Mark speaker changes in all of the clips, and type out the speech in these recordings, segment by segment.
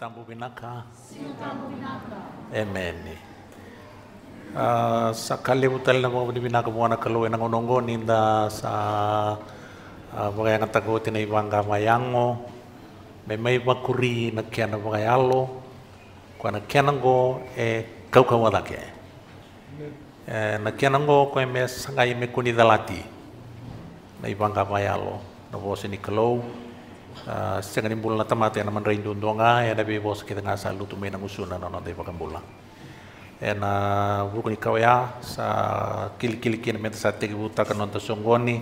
Speaker 1: tambubinaka amen Uh, sa kalibutan ah, na mga binagawa na kaluwi ng unongon inda sa uh, mga ang na ibang kamayango may may bakuri na kaya vakayalo mga kwa na kaya nanggo e kaukawa na e, na kaya nanggo kwa may sangay may kunidalati na ibang kamayalo na bosin kalou uh, tamat ya tamate na mandarin dundonga ya dabe bos kita nga lu tume mena musuna na nonte pakan bula ena buku ni ya sa kil kil kin meta sa tegi buta kan nonte songoni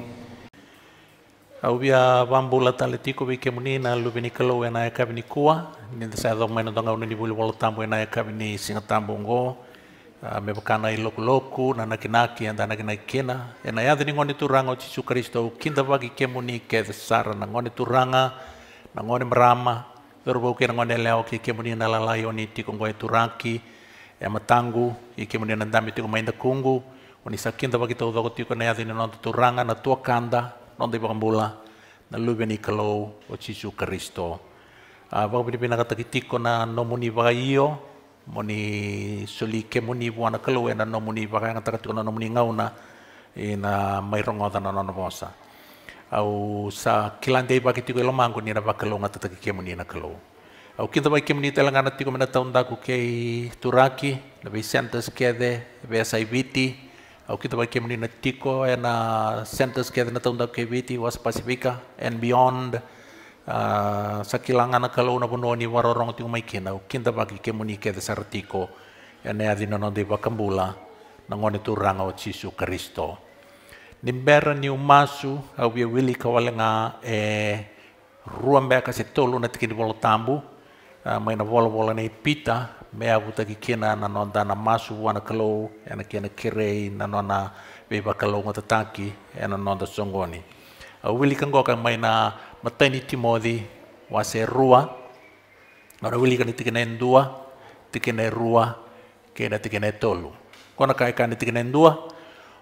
Speaker 1: au bia tali tiko bi kemuni na lu bini kalau ena ya e kabini kua ni sa e do mena donga uni bulu bulu tambo ena ya e kabini singa tambo ngo amepukana ilokuloku na nakinaki anda nakinakina ena yathe ngoni turanga o jisu kristo ukinda vakikemuni na ngoni turanga nang'oni mrama veruvauke nang'oni eleo kikemuni nalala yoni tiko ngoe turaki ya matangu ikemuni na dami tiko mainda kungu oni sakinda vakitauzako tiko na yathe ninonto turanga na tua kanda nonto ipakambula na luve nikalou o jisu kristo uh, ah, vakapinipinakatakitiko na nomuni vakaio moni soli ke moni wana kalu ena no moni baka ngata katu no moni ngauna ina e mai rongo tana no bosa au sa kilande baki tiko e lo mangu ni na baka lo ngata ke moni na kelo au kita bai ke moni telangana tiko mena taun daku ke turaki na bai centers ke de be sai viti au kita bai ke moni na tiko ena centers ke de na taun daku ke viti was pacifica and beyond Uh, sa kilangan kalau na puno ni warorong ting may kinaw, kinta bagi kemunike de sartiko, yan na yadin nonon de bakambula, nangon ito rangaw at sisu Kristo. Nimbera ni umasu, awi wili kawala nga, eh, ruambe kasi tolu na tikin wala tambu, uh, may na wala wala na ipita, may abuta kikina na nonda na masu wana kalau, yan na kina kirei, na nona beba kalau ngatataki, yan na nonda songoni. Uh, wili kang gokang may na Mateni timodi wase rua, ora wili kani tikene dua, tikene rua, kena tikene tolu. Kona kai kani tikene dua,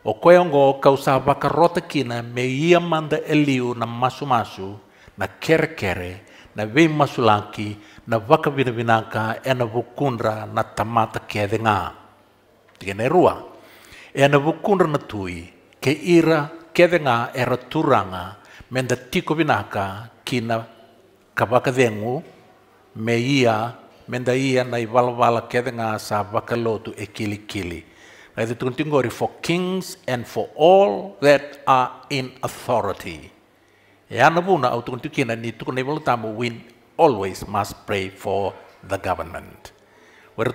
Speaker 1: o koe ongo kausa rota kina me ia manda eliu na masu-masu, na kere-kere, na vei masulaki, na vaka vinavinaka e na vukundra na tamata kede ngā. Tikene rua. E na vukundra na tui, ke ira kede eraturanga menda tiko binaka kina kabaka dengu me ia menda ia na ivalvala kede nga sa vakalotu e kili kili. Kaiti tukuntingori for kings and for all that are in authority. Ya e na buna au kina ni tukunibolo tamu win always must pray for the government.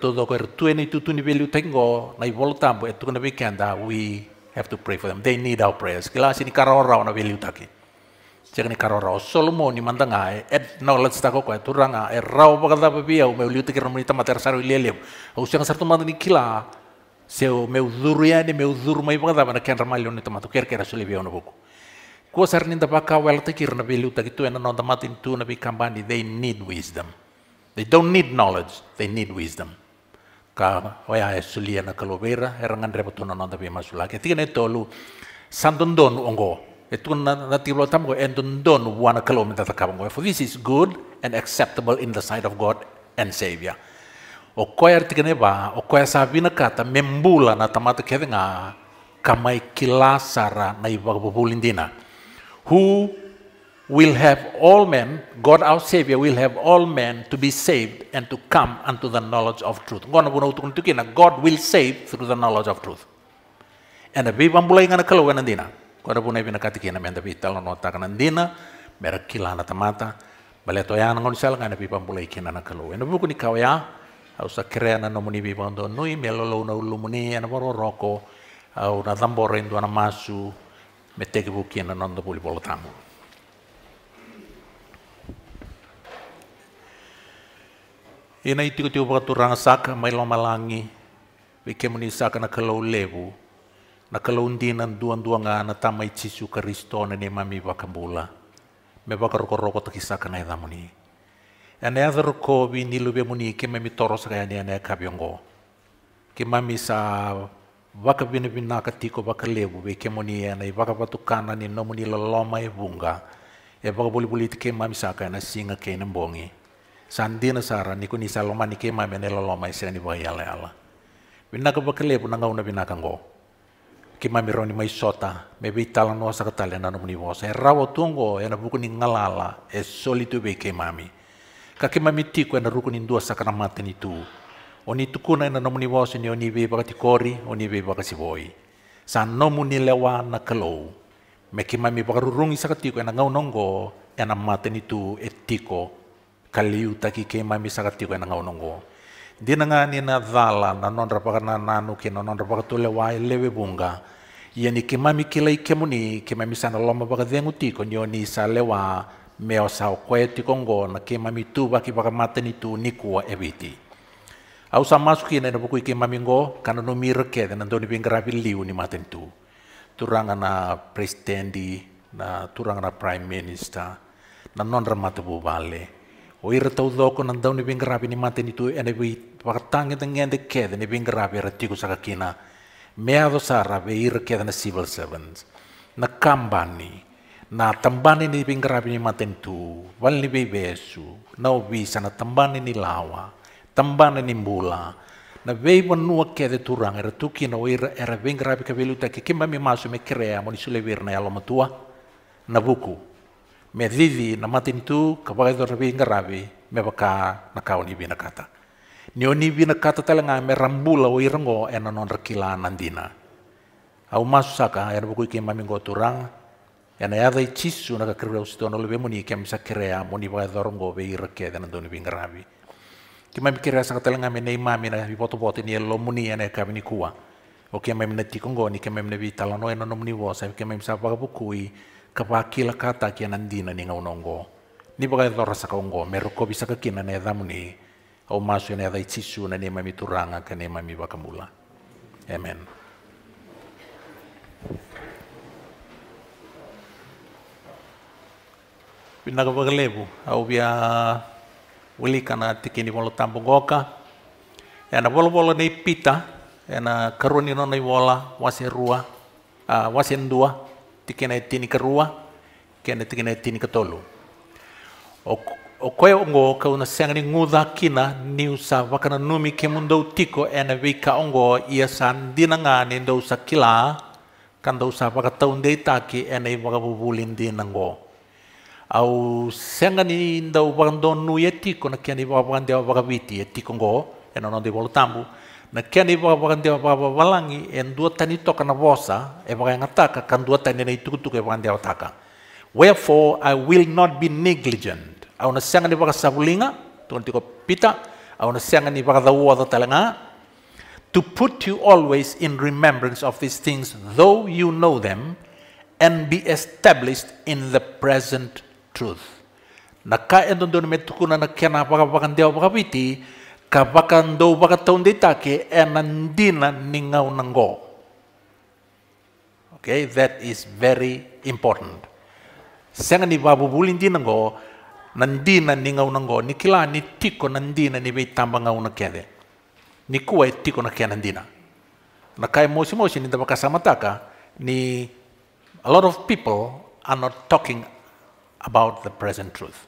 Speaker 1: tu ertueni ni velu tengo na ibolo tamu etukuna vikenda we have to pray for them. They need our prayers. Kila sini karora wana velu taki. Jadi karo rao Solomon ni mandanga eh et na olat stako koe turanga e rao pakata papia o meu liu tekera monita matera saru ileleu. Au siang sartu mandani kila se o meu duria ni meu duru mai pakata mana kian ramalio ni tamato ker kera suli bia ono buku. Kua sar ninda paka wala tekir na beliu takitu ena non tamatin tu na kambani they need wisdom. They don't need knowledge, they need wisdom. Ka oya e sulia e na kalobera erangan repotona non tapi masula. tiga ne tolu donu ongo. don't want to For this is good and acceptable in the sight of God and Savior. O koe artikane ba, o koe sa vina kata membula na tamata kete nga kamai kilasara na ibagpupulin dina. Who will have all men, God our Savior will have all men to be saved and to come unto the knowledge of truth. Ngona buna utukuntukina, God will save through the knowledge of truth. And a bibambula ingana kalawena dina. Korabuna ibina katiki na menda pita no nota dina, mera kilana tamata, bale to yana ngon sel ngana pipa mulai ikina na kalu. wena buku ni ya au sa kreana no pipa ndo nui melo lo na ulumuni ena boro roko, au na tambore ndo na masu, meteke buki ena nondo puli polo tamu. Ina itiko tiko pakatu saka mailo malangi, wikemuni saka na kalau lebu, na kalaundina duang-duanga na tamai cisu Kristo na e e ni mami wakambula. Me wakaroko-roko takisaka na idhamuni. Ane adhar kobi nilube muni ke mami toros kaya ni ane kabiongo. Ke mami sa waka bina bina katiko waka lebu be ke muni e ane waka ni laloma e bunga. E waka buli buli ke mami sa kaya na singa ke Sandi Sandina sara niku ni saloma ni ke mami ane laloma e sira ni waka yala yala ki roni mai sota me be tala no sa katale na no nivo e sa rawo tungo e na buku ni ngalala e solitu be ke mami ka ke mami tiku e na ruku ni ndua sa kana mate ni tu o ni tukuna e na no nivo sa ni oni be ba ti kori o be ba si siboi sa no mu ni lewa na me ki mami ba rurungi sa e na ngau nongo e na mate ni tu e tiko kaliu taki ke mami sa e na ngau nongo di nanga ni na nondra paka na nanuki na rapa paka tule wai lewe bunga kema mi kila kemuni, mi sana loma baka dengu tiko oni sa lewa meo o koe tiko ngo na mi tu baki paka ni tu nikua eviti au sa ki na i buku mi ngo kana no mirke na ndoni vi liu ni ni tu turanga na presidenti na turanga na prime minister na nondra bu vale o ira tau doko na dau ni bingrapi ni mate ni tu ene bi pakatang ita ngende kede ni bingrapi ra tiku saka kina meado sara be ira kede na civil servants na kambani na tambani ni bingrapi ni mate ni tu wal ni be besu na obisa na tambani ni lawa tambani ni mbula na vei vanua kede turanga ra tuki na ira era bingrapi ka veluta ke kimba mi masu me krea mo ni sule virna ya lomatua na buku me dhidhi na tu ka vakaidorvi ngaravi me baka na kaunivi na kata ni oni na kata talenga me rambula o irango e non rakila nandina au masusaka e na vakuike mamingo turanga e na yada i cisu na kakirivira usitona leve moni ke misa kirea moni vakaidorngo ve irake e na donivi ngaravi ki mami kirea saka talenga me nei mami na vivotovote ni e lo moni e na e kavini kua o ke mami na tikongoni ke mami na vitalano e na nomni vosa ke kawakila kata kia nandina ni nongo. ni bagai dorasa ongo, meroko bisa kekina ne damuni au masu ne dai cisu na ne mami turanga ka ne mami mula. amen pinaga lebu. au bia wili kana tikini bolo tambo goka ena bolo bolo nei pita ena karuni nona i wola wasi rua ah, wasi ndua, tikene tini rua, kene tikene tini ketolu o o koe ongo ka una sengani nguda kina niusa wakana numi ke mundo tiko ene wika ongo ia san dinanga ni kanda usa wakata unde itaki ena dei taki ene wakabubulin ngo. au sengani ndau wakando nui e tiko na kiani wakabandi wakabiti ia e etiko ngo ena nonde de tambu na kia ni wa wakande wa walangi e ndua tani toka na vosa e wakangataka kan dua tani na itukutuku e wakande wa taka. Wherefore I will not be negligent. Au na sianga ni wakasabulinga, tuan tiko pita, au na sianga ni wakadhaua dha talanga, to put you always in remembrance of these things, though you know them, and be established in the present truth. Na ka endon don metukuna na kia na wakawakandia wakawiti, Kapaka ndou baka taundi take enandina ningau nanggo. Okay, that is very important. Senga ni babu bulindi nanggo, nandina ningau nanggo, ni kila ni tiko nandina ni bay tamba ngau na kede. Ni kua e tiko na nandina. Na mosi mosi ni tabaka samataka, ni a lot of people are not talking about the present truth.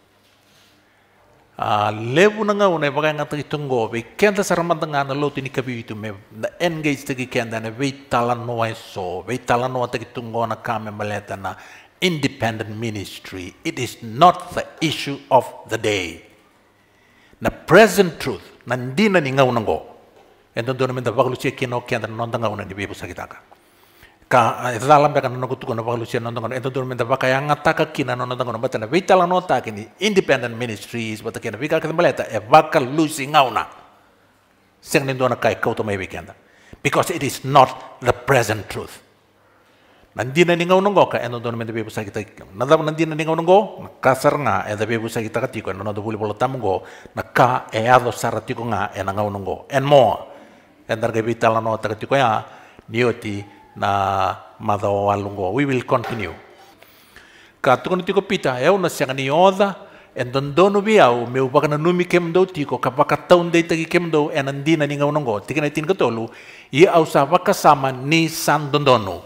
Speaker 1: Uh, lebu nanga una baga nga tagi tungo be kenta saramanta nga na loti ni kabi itu me na engage tagi kenda na be talanoa so be talanoa tagi tungo kame maleta na independent ministry it is not the issue of the day na present truth na ndina ni nga unango endo ndona me da baglu che kino kenda nonda nga una ni be ka ita eh, lambe kana noku tukono pa lucia nonton kono ita turmenta pa kaya ngata ka kina nono tango batana vita la nota kini independent ministries bata kina vika kata maleta e eh, vaka lusi ngauna seng nindo na kai kauto mai wikenda because it is not the present truth nandina ni ngau nongo ka endo don menta bebu sakita nanda nandina ni ngau nongo na kasar nga enda eh, bebu sakita katiko endo nodo buli bolo tamgo na ka e ado saratiko nga ena ngau nongo and more entar ke vita la nota katiko ya nioti na madawa lungo. We will continue. Katukun tiko pita, eu e e na sengani oda, en dondono bia o meu bakana numi kemdo do tiko, kapaka taun dei tagi kem do, en andina ninga unongo, tika na tin katolu, i au sa waka sama ni san dondono.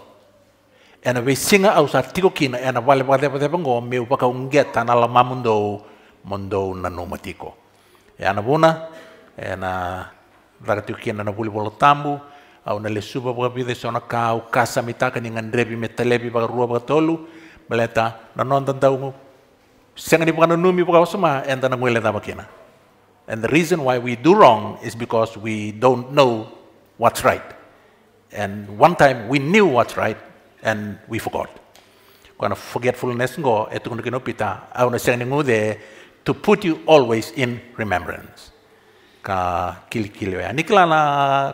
Speaker 1: En we singa au sa tiko kina, en wale wale wale bango, meu baka mundo, mundo na numatiko. En abuna, en a, au na le suba sona ka au kasa tolu na non tan tau ni numi enta na ngwele kina and the reason why we do wrong is because we don't know what's right and one time we knew what's right and we forgot kana forgetfulness ngo etukunu kinopita au na senga ni ngude to put you always in remembrance ka kilikili wea. Nikila na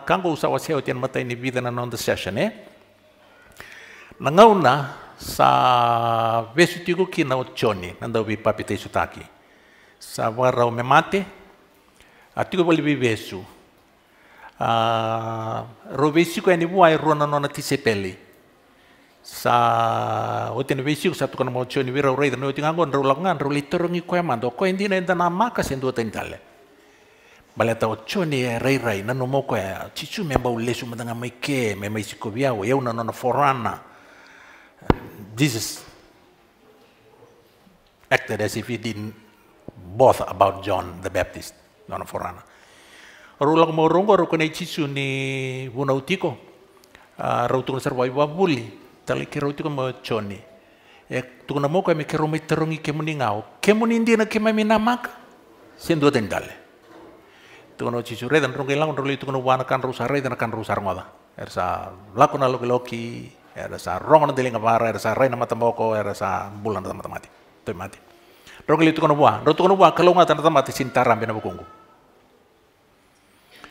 Speaker 1: kango usawa seo tian mata ini bidana non the session eh. Nangauna sa vesu tigo kina o choni nanda ubi papita isutaki. Sa wara o memate atiku wali bi vesu. Ro vesu ko e eni buai e ruana nona tisepeli. Sa o tian vesu ko sa tukana mo choni wira e o reida no tingangon ro lakungan ro litorong ikueman do ko endina endana maka sendu tentale bale tau choni e rei rei nanu moko ya, chichu me bau lesu matanga mai ke me mai una nona forana Jesus acted as if he didn't bother about John the Baptist nona forana rulak mo rongo ro kone chichu ni wuna utiko rau tukun serwai wabuli tali ke rau mo choni e tukun moko e me ke rumai terungi ke muningau ke munindina ke mai minamaka sendo dendale tukono cicure dan rongi lang rongi itu wana kan reda dan kan rusa ngoda era sa lakuna loki loki era sa rong na deling bara, era sa raina matamoko era sa bulan na matamati to mati rongi itu tukono buah rongi tukono buah kalau ngata na mati sintaram na bukungu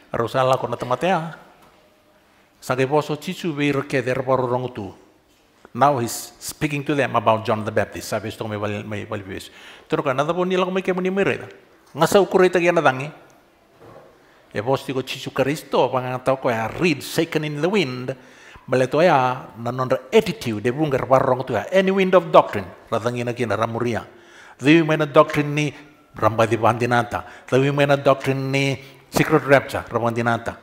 Speaker 1: rusa lakuna tamatea ah, sange poso cicu be roke der poro rong tu Now he's speaking to them about John the Baptist. Sabi ito kami walipis. Tuno ka, natapo nila kung may kaya mo ni Mireda. Nga sa ukuro tangi, E vostri con Gesù Cristo, pangangataw ko ya, e read Second in the Wind, baleto ya, nanonra attitude, e bungar e warrong to ya, any wind of doctrine, ratangina kina ramuria. The women doctrine ni di bandinata, the women doctrine ni secret rapture, rambandinata.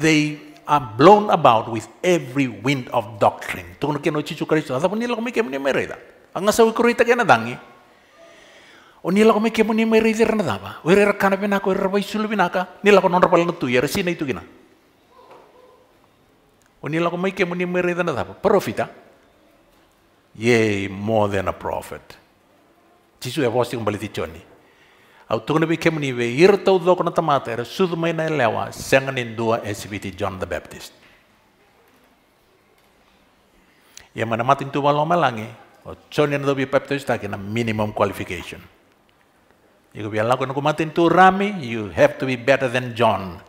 Speaker 1: They are blown about with every wind of doctrine. Tungkol kino Gesù Cristo, asa pun nila kumikam ni mereda. anga sa kurita kaya nadangi o nila ko meke moni mai reider na daba, o era kana bina ko era sulu bina ka nila ko nonra palang ya, itu gina o nila ko meke moni mai reider na daba, profita yay more than a prophet jisu e ya vosi kumbali ti choni au tukuna bi ke moni ve ir tau do na tamata era sudu mai na lewa senganin dua SBT John the Baptist Ya mana mati tu baloma malangi. o choni na dobi baptista kena minimum qualification. Ikubia lako na kumatin tu rami, you have to be better than John.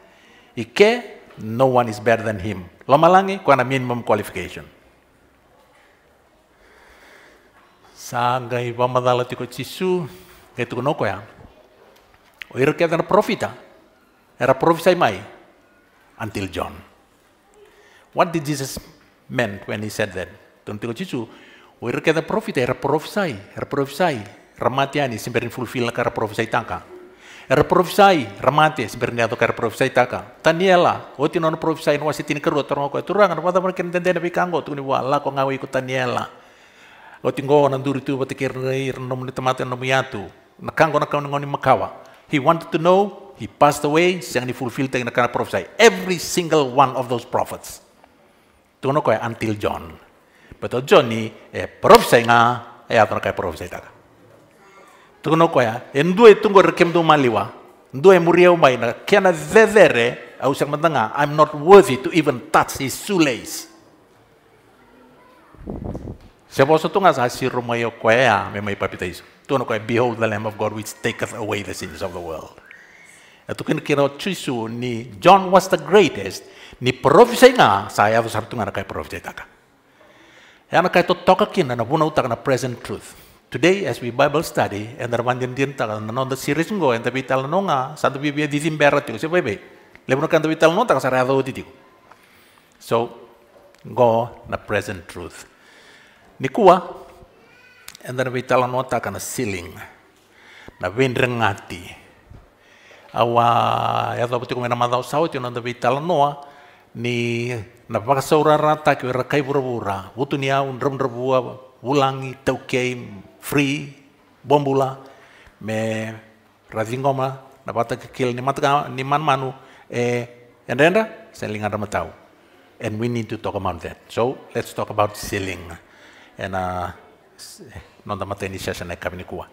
Speaker 1: Ike, no one is better than him. Lomalangi, kwa na minimum qualification. Sangai pamadala tiko cisu, gitu kunoko ya. O iro kia tana profita, era profisai mai, until John. What did Jesus meant when he said that? Tuntiko cisu, o iro kia tana profita, era profisai, era profisai, Ramate ani sempre profesi tangka. profetitaka. Era profetai, ramate atau kara profesi tangka. Taniela, oti non profesi, no asitin keru torong itu turang no anu mata merken tende na kanggo tu ni wala ko ngawi kau Taniela. Oti ngo nandur duri tu bate renom nom ni temate nom yatu. Nakango nakang ngoni makawa. He wanted to know, he passed away, siang ni fulfill teng na profesi. Every single one of those prophets. Tuno ya, until John. Betul John ni eh profesi nga eh atau kai profetai taka tukunokoya endua rekem rekemdu maliwa endua emuria ya umaina kiana vevere au mantanga I'm not worthy to even touch his shoelace Seposo tunga sa si rumayo ya koya memai papita iso tukunokoya behold the lamb of God which taketh away the sins of the world ya, Tukin kira chisu ni John was the greatest ni profesi nga saya harus na kai profesi taka. Yana kai to toka kina na buna utaka na present truth. Today, as we Bible study, endermandian dinta kan menonton series ngo yang tapi tal nonga satu bibia dizim simbera tiu siapa bebe. Lebron kan tapi tal nonta kan sarado di tiu. So, go na present truth. Nikua, ender tapi tal nonta kan ceiling, na vendrengati. Awa, ya tapi tiu mena mandau sau tiu nonta tapi tal noa ni na pakasaura rata kira kai bura bura. Wutu bulangi au ulangi tau free bombula me radingoma na bata kikil ni matga ni man manu eh endenda selling ada matau and we need to talk about that so let's talk about selling and uh nonda mateni session kabini kuwa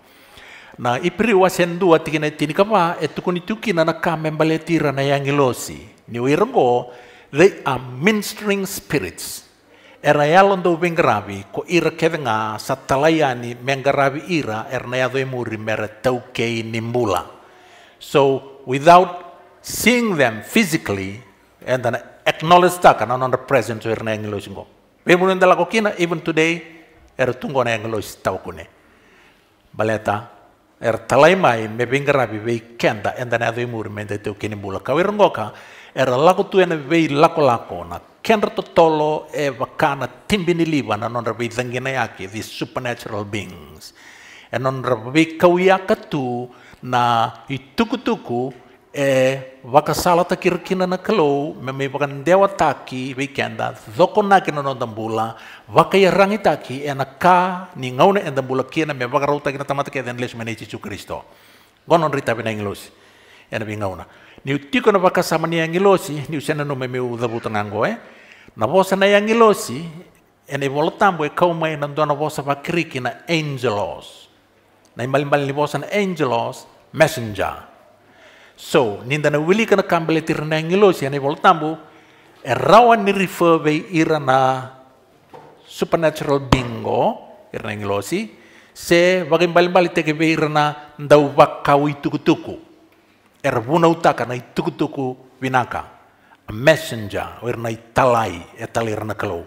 Speaker 1: na ipiri wasen dua tikina tini kama etukuni tukina na kamembaletira na yangilosi ni wirongo they are ministering spirits erayalondo wengravi ko ira kevenga sa talayani mengravi ira er ernayado emuri mere taukei nimbula. So without seeing them physically and then acknowledge taka na nonda presence to ernay ngilosingo. Wemurunda lako kina even today er tungo na ngilos taukune. Baleta er talaimai me wengravi we kenda and then ado emuri mende taukei nimbula. Kawirungoka er lako tuene we lako lako na Kendra tolo e vakana timbini liwa na e non rabi zangina yaki, these supernatural beings. E non rabi kawia katu na ituku-tuku e vakasala ta kirkina na kalau, me me wakandewa taki vikenda, zoko na na non dambula, rangi taki e na ka ni ngauna e dambula kina me vakarau taki na tamata ke den lesu mene cicu Kristo. Gonon rita vina e na bingauna. Niu tiko na vakasama ni angilosi, niu sena no me me eh na vosa na yangilosi ene volotambo e kaumai na dua na vosa vakriki na angelos na imbalimbali ni vosa na angelos messenger so ninda na wilika na kambele tira na yangilosi ene volotambo e rawa ni refer vei ira na supernatural bingo ira na yangilosi se vakimbalimbali teke vei ira na ndau vakau itukutuku er vuna utaka na itukutuku vinaka messenger werna italai etal irna kalau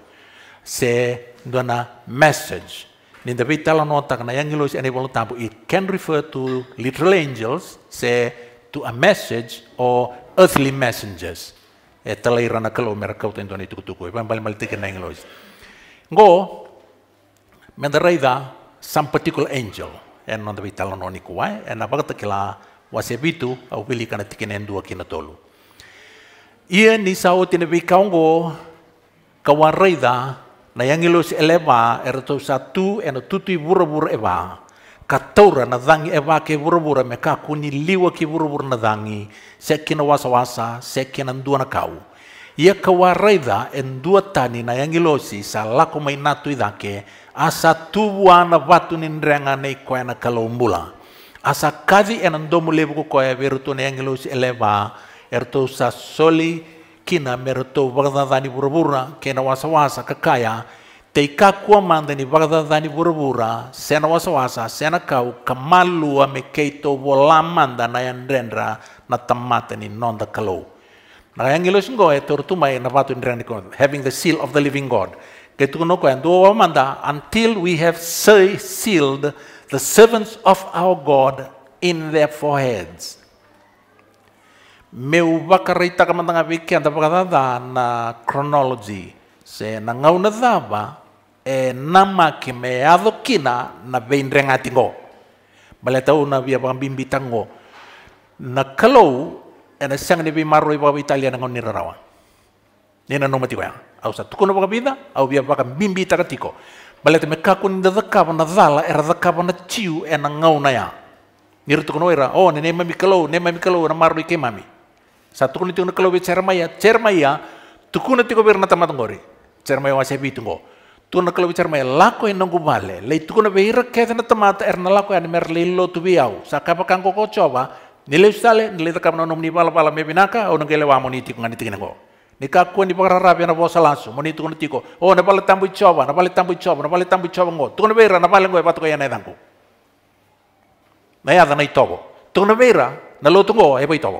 Speaker 1: se dona message nin da tala nota kana yang ilos ene bolo tabu it can refer to literal angels se to a message or earthly messengers etal irna kalau mereka utain dona itu tuku e ipan mali malti kana ilos go mendarida some particular angel en non da tala noni kuai en apakata kila wasebitu au pilih kana tikinen dua kina tolu ia ni sao tinabi kaongo kawareida na yang ilos eleva erto satu eno tutu bura eva katora na dangi eva ke bura-bura meka kuni liwa ke bura-bura na dangi sekina wasa-wasa sekina ndua na kau ia kawareida en dua tani na yang ilosi sa lako natu idake asa tubu ana watu ni ndrenga nei koena kalombula asa kadi eno ndomu lebu koe verutu na yang ilosi eleva Ertu sa soli kina merto bagdadani burbura kena wasa wasa kakaya teika manda ni bagadani burabura sena wasa wasa sena kau kamalu ame keito bola manda na yandrendra na tamatani nonda kalau Nakayangilos ngo e mai na watu ndrendikon having the seal of the living God ketukunoko ando manda until we have sealed the servants of our God in their foreheads me meu vakaraitaka matagavikianta vakathathaa na chronology se na ngau e na thava e ki namake meathukina na veindrenga tingo baleta una via vambimbi tango na e na sang ni bimaroi vaka italia na ni rarawa ni na nomati wea au sa tukono vaka vida au via vaka bimbi takatiko baleta me kaku da dadakava na zala era dakava na chiu e na ngau na ya Niritukono era, oh, nene mami kalau, nene mami kalau, na marui ke mami. Satu kuni tungo kalau cermaya, cermaya, tuku nanti kau berna tamat ngori, cermaya wasi bi tungo. Tu na kalau cermaya lako yang nunggu male, lei tuku na beira kaita na tamat er nalako yang mer lilo tu biau, sakapa kangko kau coba, nilai sale, nilai takam na nomni pala pala mebinaka, au nangkele wamo niti kungan niti kinako. Nika kuen di pakararapi na bosa langsung, moni tuku nanti ko, oh na pala tambu coba, na pala tambu coba, na pala tambu coba ngo, tuku na beira na pala ngoe patu kaya na edangku. Na yada na itobo, tuku na beira, na lotungo, ebo itobo.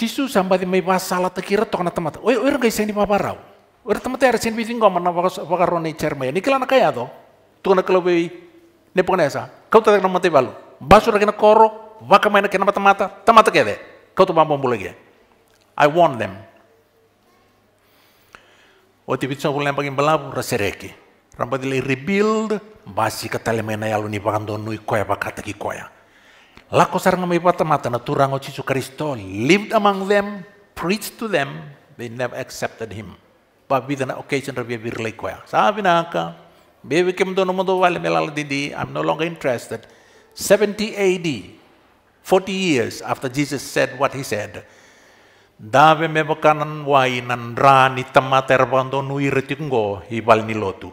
Speaker 1: Jisu sampai di mewah salah terkira karena tempat. Oi, oi, guys, ini apa rau. Oi, tempatnya harus ini bising kau mana bagus apa karena ini cermai. Ini kelana kaya tuh. Tuh nak kalau bayi, ini pun esa. Kau tidak nama tiba lu. Basur lagi koro, waka main lagi mata, mata Tempat kaya deh. Kau tuh mampu mulai ya. I want them. Oh, tipit bisa boleh pagi belabu rasereki. Rambut dili rebuild, basi kata lemena ya lu nih pakan tuh koya pakai tadi koya. Lakosar ngami mata, na turango Jesus Kristo lived among them, preached to them, they never accepted him. Pabida na occasion rabia birlay kwaya. Sabi na ka, baby kim dono mo wali melala didi, I'm no longer interested. 70 AD, 40 years after Jesus said what he said, Dave me bakanan wai nan rani tamata erbando nui retikunggo hibal ni lotu.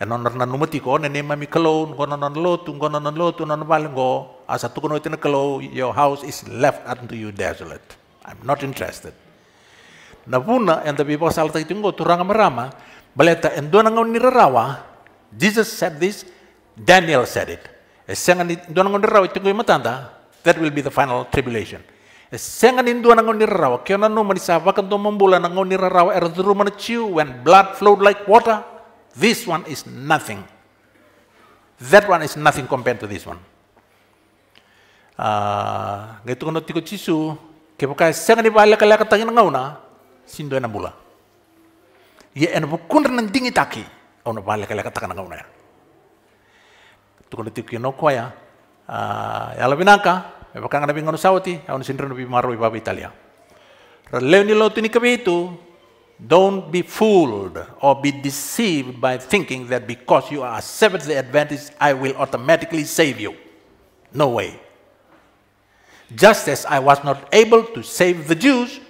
Speaker 1: Enon nan numati ko nene mami kalon, konon nan lotu, konon nan lotu, nan balgo, Asa tukunoitinikalo, your house is left unto you desolate. I'm not interested. Napuna and the people Salta itungo turanga marama, baleta and duanangon nirarawa, Jesus said this, Daniel said it. Esengan duanangon nirarawa itungo matanda, that will be the final tribulation. Esengan induanangon nirarawa, kiona no manisava kanto mambula nangon nirarawa erduru manachiu when blood flowed like water, this one is nothing. That one is nothing compared to this one. 아, 그 또는 ke buka seng ni bala kala kata ngau na sindo na bula ye en bu kun ren dingi taki na bala kala kata ngina na. tu kono tiki no ya a la binaka e baka ngana bingano sauti na sindro no bi maro iba italia leoni lo tini itu Don't be fooled or be deceived by thinking that because you are Seventh-day Adventist, I will automatically save you. No way. Just as I was not able to save the Jews,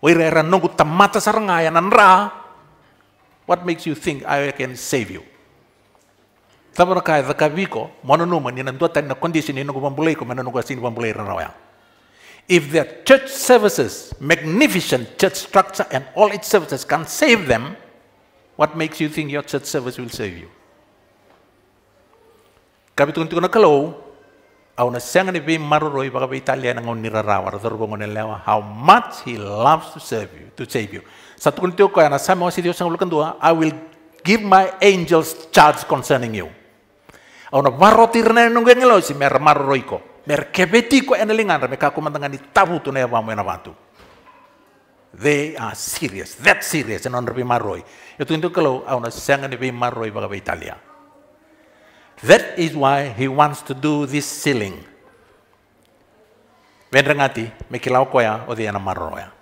Speaker 1: what makes you think I can save you? Thabara kaya zakaviko, mononuman, ninanduatan na condition, ninugubambulay ko, mananugwasin bambulay ranawaya. If their church services, magnificent church structure and all its services can save them, what makes you think your church service will save you? Kapituntukan na kalaw, Auna sengani be maroroi baka be Italia nang nirarawar dorbo ngonelewa how much he loves to serve you to save you. Satu kuntiu ko ana sama wasi Dios ngulukan dua I will give my angels charge concerning you. Auna marotir na nungge ngelo si mer maroroi ko. Mer kebeti ko enelingan me kaku mantangan tabu tu ne wamu ena watu. They are serious, that serious, and on Rabbi Maroi. Itu itu kalau auna sengani be maroroi baka be Italia. That is why he wants to do this sealing. Vendra ngati mekilau koya o di ana maroya.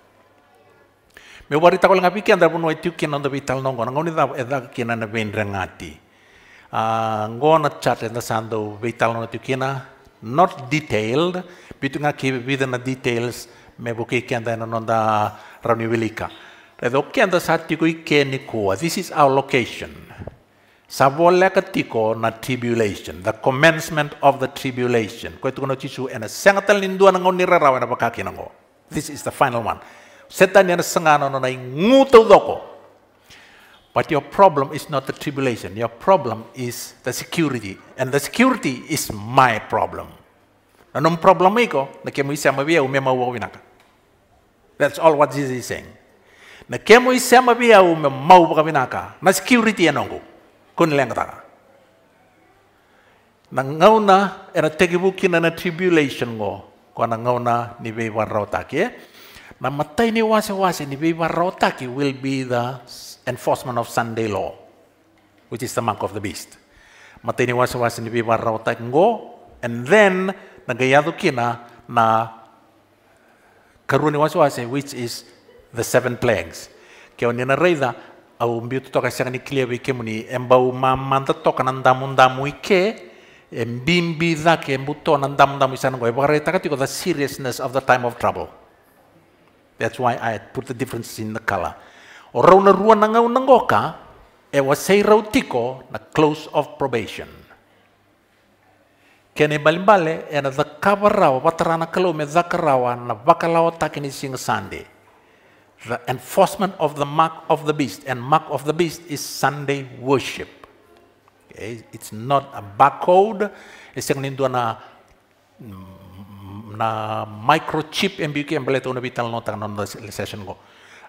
Speaker 1: Me wari lang ngapi ki andar puno itu na anda vital nongo ngoni da eda kian ana vendra ngati. Ah, Ngona chat enda sando vital nongo itu kiana not detailed bitunga ki within the details me buki kian da nonda rauni wilika. Redo kian da sati kui kian nikoa. This is our location. Savolekatiko na tribulation, the commencement of the tribulation. Ko ito kuno chisu ena sengatal nindua nango nirarawa na pakaki nango. This is the final one. Setan yana sangano na ngutaw doko. But your problem is not the tribulation. Your problem is the security. And the security is my problem. Anong problem iko? Nakemo isama biya umemawo winaka. That's all what Jesus is saying. Nakemo isama biya umemawo winaka. Na security yanongo. Kun lengta. Nangaw na, ena na na tribulation ko Kwa nangaw na ni beba Na matay ni wase wase ni beba will be the enforcement of Sunday law, which is the mark of the beast. Matay ni wase wase ni beba rautake And then, nagayado kina na karuni wase wase, which is the seven plagues. Kaya nina raida, au mbi tu toka sanga ni klebe wike muni embau mamanta toka nandamu ndamu ike mbimbi dhake mbuto nandamu ndamu isana ngoi bakare takati tiko the seriousness of the time of trouble that's why i put the difference in the color orauna rua nangau nangoka e eh, wasei rautiko na close of probation kene balimbale ena eh, cover rawa vatarana kalau me rawa na vakalawa takini singa sunday the enforcement of the mark of the beast. And mark of the beast is Sunday worship. Okay? It's not a barcode. It's a na na microchip MBQ yang boleh tahu bital no tangan non session ko.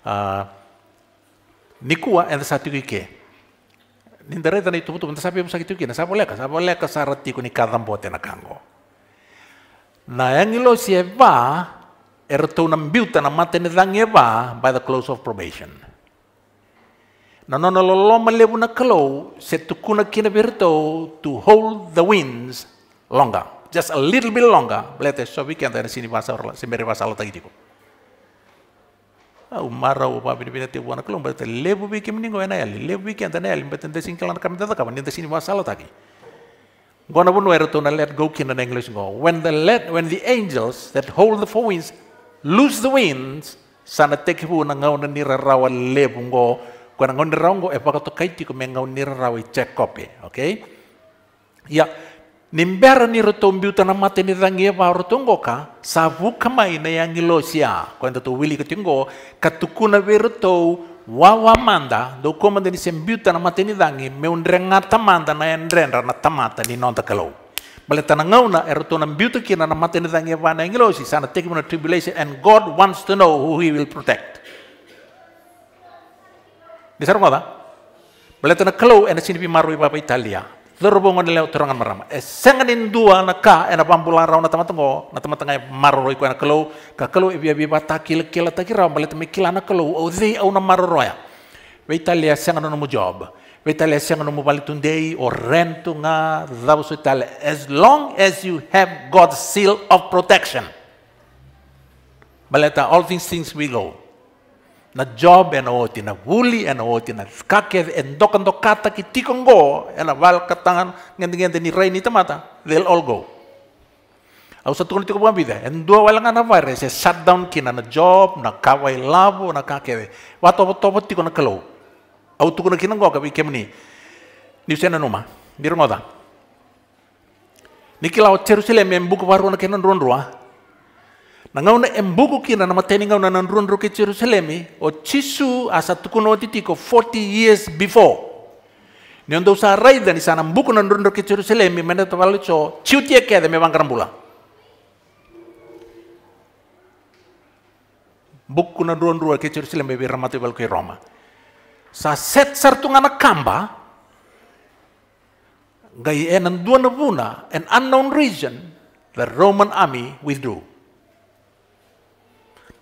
Speaker 1: Ah, Nikua and satu kike. Nindare tani tumu tumu sabi mo sa kike na sabo leka sabo leka sarati ko ni kadam na kango. Na yang ilo nam na butanam matenedang eva by the close of probation. Na Nanonololoma na kalo setukuna kinabirto to hold the winds longer. Just a little bit longer. Boleh so we can dari sini bahasa sembari bahasa Allah tadi au mara o pa bini te wana kolom bata lebu bi kim ningo ena yali lebu bi kenta yali bata nde sing kalan kam tata kam nde sini wasala taki gona bunu erto na let go kin in english go when the let when the angels that hold the four winds lose the winds sana teke bu na ngau ni rawa lebu ngo na ngau ni rawa ngo epa kato kaiti me ngau ni rawa check copy okay ya nimbera ni rotombiu na mate ni rangi ba tongo ka na kama ina yangi losia kwenda to wili katingo to wa wa manda do de ni sembiu na mate ni dangi me unrenga manda na renra na tamata ni nonta kalou na tanangauna erotonam beauty kina na matini tangi vana engilosi sana take him tribulation and God wants to know who he will protect. Di Bisa rumah tana kalau ena sini pimaru Papa Italia. Dorobongon leo terangan marama. E eh, sengan indua na ka ena pampulan rau na tamatengo na tamatengah maru roi kuena kalau ka kalau ibi ibi kila-kila taki rau tama kila na kalau o zi au na maru roya. we Italia sengan na job. Vitale siang no mobile tunday or rento nga davos vitale. As long as you have God's seal of protection. Baleta, all these things we go. Na job e and oti na wuli e and oti na kakev and e dokan dokata tikong go and wal katangan ngendi-ngendi ni rain ni tamata. They'll all go. Au sa tukul tukul bida. And dua wala nga virus. Shut shutdown kina na job, na kawai labo, na kakev. Wato-wato-wato na kalaw au tukuna kina ngoka bikemni ni sena numa biro ngoda nikila o Jerusalem embuku waruna kena nrondroa nangauna embuku kina na mateni ngau na nrondro ke mi e, o chisu asa tukuna otitiko 40 years before ni ondo usa raida ni sana mbuku na nrondro ke mi mena tawalo cho chiutia keda me bangrambula buku na nrondro ke Jerusalem e, e be ramatu bal ke Roma sa setsartungana kamba, gayen and an unknown region the Roman army withdrew.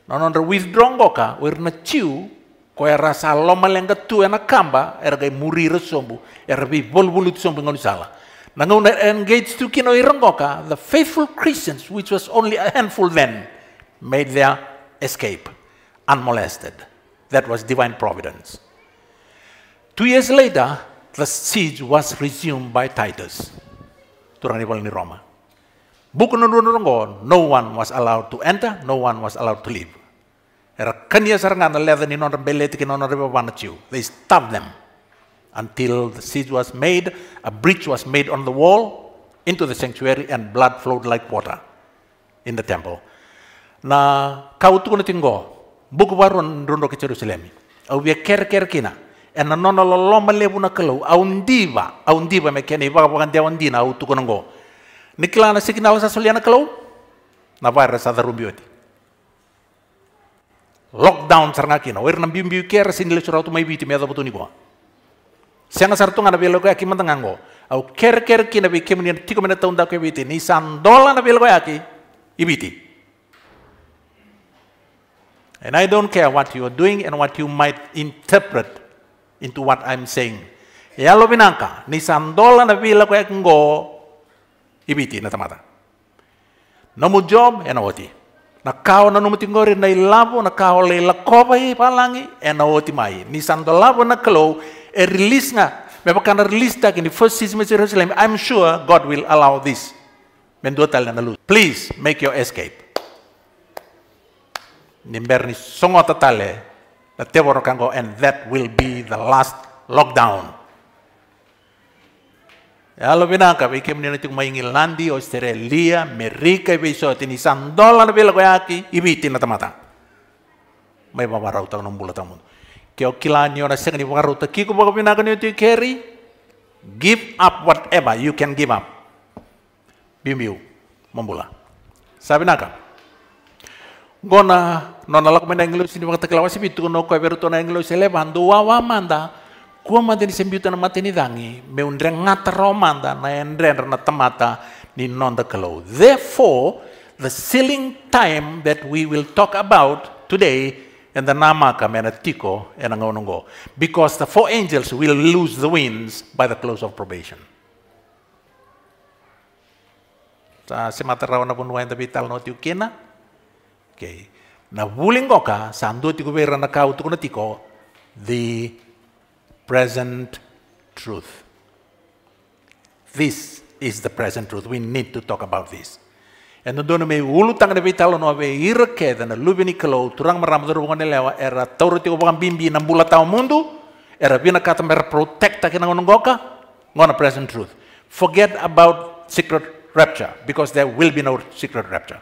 Speaker 1: Non under withdrawing we're na chiu koya er rasa loma lenga tu ena kamba ergai muri resombu erbi bolbulu sombu er ngoni sala. Nangau na engage tu kino irangoka the faithful Christians which was only a handful then made their escape unmolested. That was divine providence. Two years later, the siege was resumed by Titus to no one was allowed to enter, no one was allowed to leave. They stabbed them until the siege was made, a breach was made on the wall into the sanctuary, and blood flowed like water in the temple. Na kautukunitingo, bukuwarun rundo ke Jerusalem. Awe ker ker kina. ena nono lolomba lebu na kalau aundiba me mekene iba pakan dia aundina au tukono ngo nikla na sikina wasa soliana kalau na virus ada rumbioti lockdown sarna kina wer nambi mbi kera sin le surau tu mai biti meda botuni ko sianga na ngana belo ko akimanda ngango au ker ker kina bi na tiko mena taunda ko biti ni sandola na belo ko aki ibiti And I don't care what you are doing and what you might interpret into what I'm saying. Ya lo binangka, ni sandola na pila ko eknggo ibiti na tamata. Namu job ena oti. Na kao na numuti ngori na ilabo na kao le lakoba i palangi ena oti mai. Ni sandolabo na klo e release nga. Memang karena release tak ini first season of Jerusalem, I'm sure God will allow this. tal na nalu. Please make your escape. Nimber ni songo tatale the orang Kango, and that will be the last lockdown. Ya Alo binaka be kem nina tuk mai Ngilandi, Australia, Amerika be so tini san dollar be lago yaki ibi tina tamata. Mai ba warau tang nombula tang mun. Ke o kilani ora sengi warau rauta. kiku ba binaka ni tuk carry. Give up whatever you can give up. Bimbiu, Sabina Sabinaka gona nona lako mena englo sini wakata kelawa sibi tu no koe beruto na englo sile bando wawa manda kua manda ni sembiuta na ni dangi me undre ngata manda na endre na tamata ni nonda kelo. therefore the sealing time that we will talk about today and the namaka mena tiko and ngonongo because the four angels will lose the wings by the close of probation sa semata rawana pun wain tapi tal no tiukena Okay. Na wulingo ka sandu ti kubera na kau tu tiko the present truth. This is the present truth. We need to talk about this. And dono me ulu tangana be talo no be irke dana lubini kalo turang maram dono bongane lewa era tauro ti kubang bimbi na bula tau mundu era bina kata mer protecta kena ngongoka ngona present truth. Forget about secret rapture because there will be no secret rapture.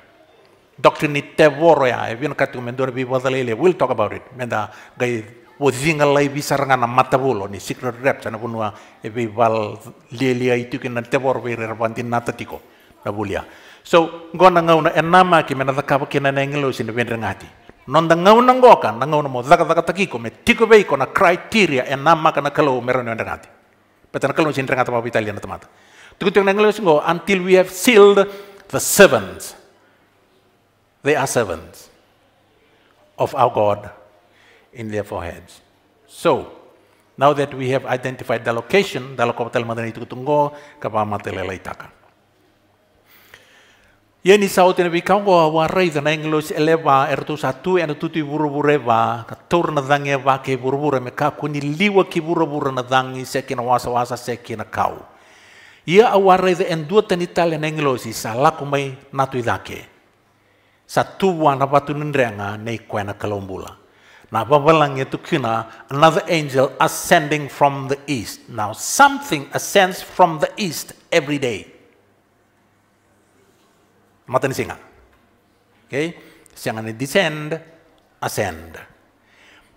Speaker 1: Dr. ya, even eh. katumen dona bi wadalele, we'll talk about it. Menda gai wozinga lai bi mata bulo ni secret rep sana punua e bi val lelia itu kina tevor bi nata tiko na bulia. So gona ngauna enama ki mena dakapa kina nengelo sin vendrengati. Non da ngauna ngoka, na ngauna mo zaka zaka takiko me tiko bei kona criteria enama kana kalo merone vendrengati. Petana kalo sin rengata pa Italia na tamata. Tukutu sin go until we have sealed the servants. They are servants of our God in their foreheads. So, now that we have identified the location, Yeni kabupaten Madani itu tunggu kapamate lela itaka. Ia ni sao tena bikau rei englos eleva ertu satu ena tuti burubureva katur na dange va ke burubure me ka kuni liwa ki burubure na se sekina wasa wasa sekina kau. Ia awa rei dana endua tani na englos isa lakumai natu idake sa tubu ana patu nindrenga nei kwena kalombula. Na babalang yetu kina, another angel ascending from the east. Now something ascends from the east every day. Mata ni singa. Okay? Siang ni descend, ascend.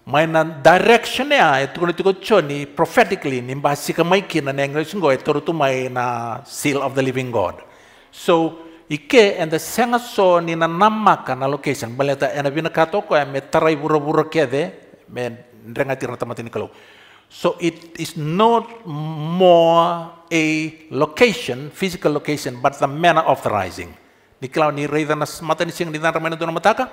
Speaker 1: Maina direction ya, itu ya kena tuko choni, prophetically, nimbasi kamaiki na nengre singo, itu rutu na seal of the living God. So, Ike and senga so e ni na nama kana location baleta and bina katoko and me buru buru kede me renga tira kalau. So it is not more a location, physical location, but the manner of the rising. Ni kalau ni rei na smata ni sing ni dana ramena dona mataka.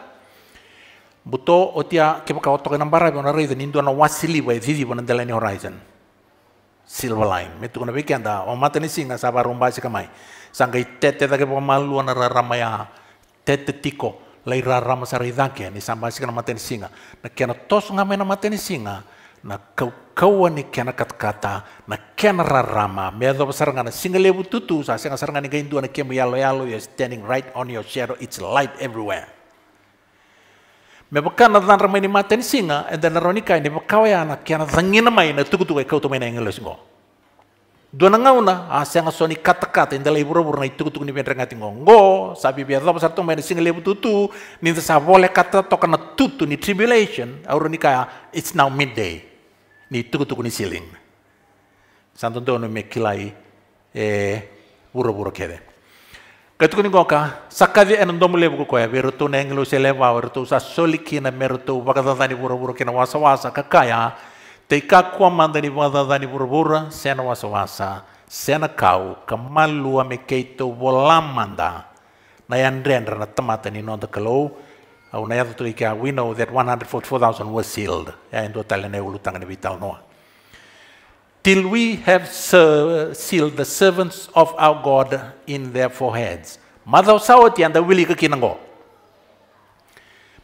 Speaker 1: Buto otia kepa kau toke nambara bona rei ni indona wasili wa vivi bona ni horizon. Silver line. Metu kona biki o mata ni singa sabarumba sikamai sangai tete dake pa malu ana rarama ya tete tiko lai rarama sarai dake ni samba sika na mateni singa na kena tos ngame na mateni singa na kau kau ni kena kata na kena rarama me do ngana singa lebu tutu sa singa sarangana ngani indu na kemu yalo yalo you standing right on your shadow it's light everywhere me baka na dan ramai ni mateni singa and then ronika ni baka ya na kena dangina mai na tukutu kau tu mai na ingles Dua nangau ah, na, ase nga soni kata inda buru na itu kutu kuni pendra ngati ngongo, sabi biasa pasar tong main lai butu tutu, ninta sa boleh kata toka na tutu ni tribulation, auro ni kaya, it's now midday, ni itu kutu kuni siling. Santo tu me kilai, eh, buru buro kede. Kaitu kuni ngoka, sakadi en ndomu lebu kukoya, bero tu na engelo se lewa, tu sa soli kina, bero tu bakatatani buru buro kina wasa wasa kakaya, Teikakwa mandaribada dani burbura sena wasawasa sena kau kamalua mekeito manda. na yandrendra na tamata ni nonda kalau au na yato tuika we know that 144,000 were sealed and total ne ulutanga ni vital noa till we have sealed the servants of our God in their foreheads madau sawati anda wilika kinango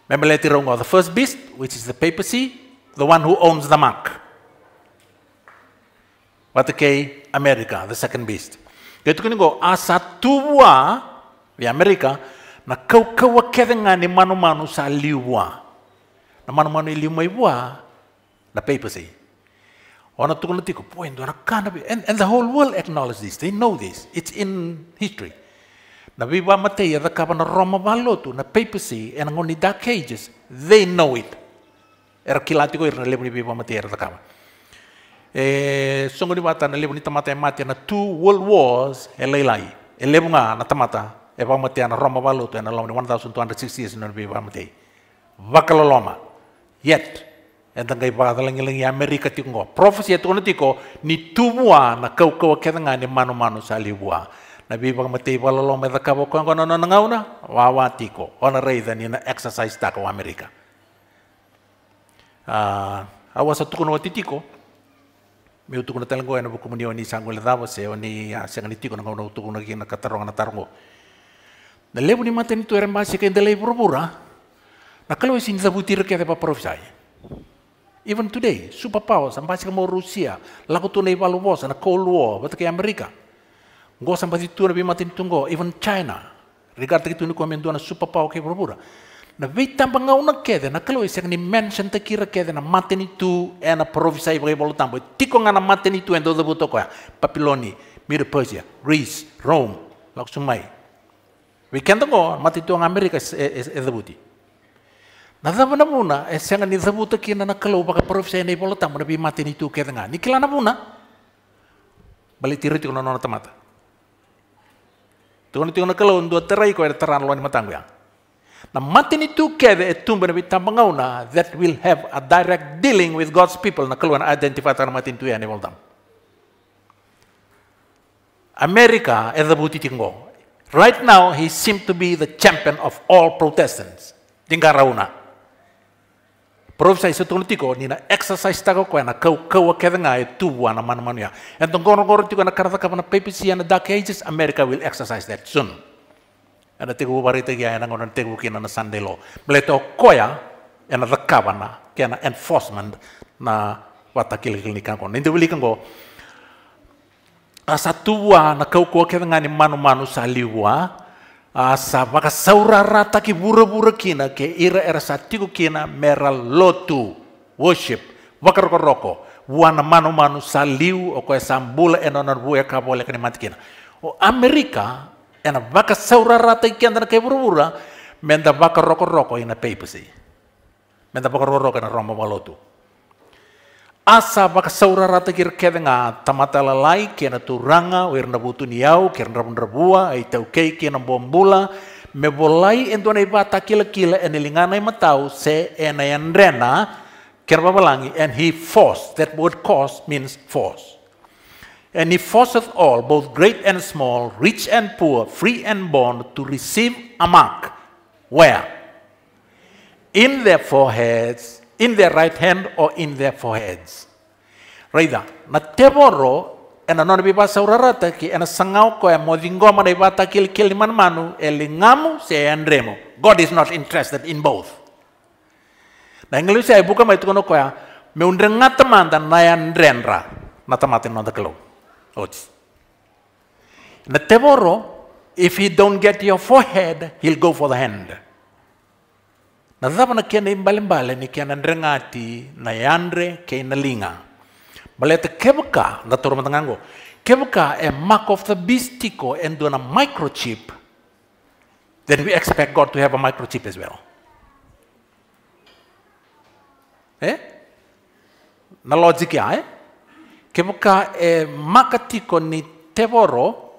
Speaker 1: Member the first beast, which is the papacy, the one who owns the mark. Watuke America, the second beast. Ito kinigo, asatua the America, na kau kethenga ni manu sa liwa. Na manu manu liwa iwa, na papacy. Ona tukuna tiku, boy, ndo na kana bi. And, and the whole world acknowledges this. They know this. It's in history. Na biwa matei, adakaba na Roma valotu, na papacy, and ngoni dark ages. They know it. Era irna lebuni bi mati era takama. E eh, songo ni na lebni tamata e mati na two world wars e eh, lai E eh, lebunga na tamata e ba mati na Roma thousand na lomni 1260 years na bi mati. mati. loma. Yet e gaya ba ilang ngilang Amerika tingo. Profesi e ya nanti tiko ni tumua na kau kau ketanga ni manu manu salibua. na bibang mati palalong may takabok kau kau kono na ngau na, wawati ko. Ona ni na exercise tako Amerika. Ah, a awa sa tukuno titiko me utukuno talango ena bukumuni oni sangol dawo se oni ah, ni tiko na kono utukuno gi na katarong na tarongo na lebu ni maten itu erem basi ke ndelai na kalau isin zabutir ke pa profisai even today superpower sambasi mau rusia laku tu nei balu na cold war bat ke amerika ngo sambasi tu na bi maten tunggo even china regard ke tu ni komen na supa pao ke burubura na veita pangau na kede na kalau isek ni mention te kira kede na mate ni tu e na provisa i bagi bolo tambo tiko ngana mate ni tu endo dobu toko ya papiloni mire persia greece rome laksumai we kendo go mate tu ang amerika e buti na dobu na buna e senga ni dobu te kina na kalau baka provisa i bolo tambo na bi mate ni tu kede nga ni kila na buna balik tiri tiko na nona tamata Tuhan itu kalau dua terai kau e ada teran lawan matang yang. na matinitu keve e tumbana bita that will have a direct dealing with God's people na kaluan identify tana matini ya nebol dam. America e the buti tingo. Right now, he seems to be the champion of all Protestants. Tingarauna. Profesa isa tunutiko ni na exercise tago ko na kau kau kaya nga e tuwa na manu manu ya. And tong goro goro tiko na karata na papacy and the Dark Ages, America will exercise that soon. Ada tegu wari tegi ayana ngono tegu kina na sandelo bleto koya rekaba na, kena enforcement na wata kili ni kono nindi wili kango asa tua na kau kua kena ngani manu manu saliwa asa maka rata ki bura bura kina ke ira era satiku kina mera lotu worship wakar koroko wana manu manu saliu o koe sambula enonar buya kabole kani matikina o Amerika ena baka rata i na kai bura, menda roko roko ina peipasi menda roko roko, ina roma walotu asa saura baka kira kir nga tamata lalai kena turanga na butu niau bunda bua, ai tau kei kena bombula me bolai na iba ta kila kila ena lingana ema tau se ena yandrena. E rena kena and he forced that word cause means force And he forceth all, both great and small, rich and poor, free and bond, to receive a mark. Where? In their foreheads, in their right hand, or in their foreheads. Rather, na teboro ena nona bibasa urarata ki ena sangau ko e modingoma na kil kiliman manu e se andremo. God is not interested in both. Na English ay buka mai tukono ko me meundrenga tamanda na andrenra na tamatin na taklo oaths. tomorrow. if he don't get your forehead, he'll go for the hand. Natazama nakienda ni nikienda ndrengati na yandre ke nalinga. Balete kebuka toro matangango. Kebuka a mark of the beast and do a microchip. Then we expect God to have a microchip as well. Eh? Na logic ya eh? kimuka e eh, makatiko ni tevoro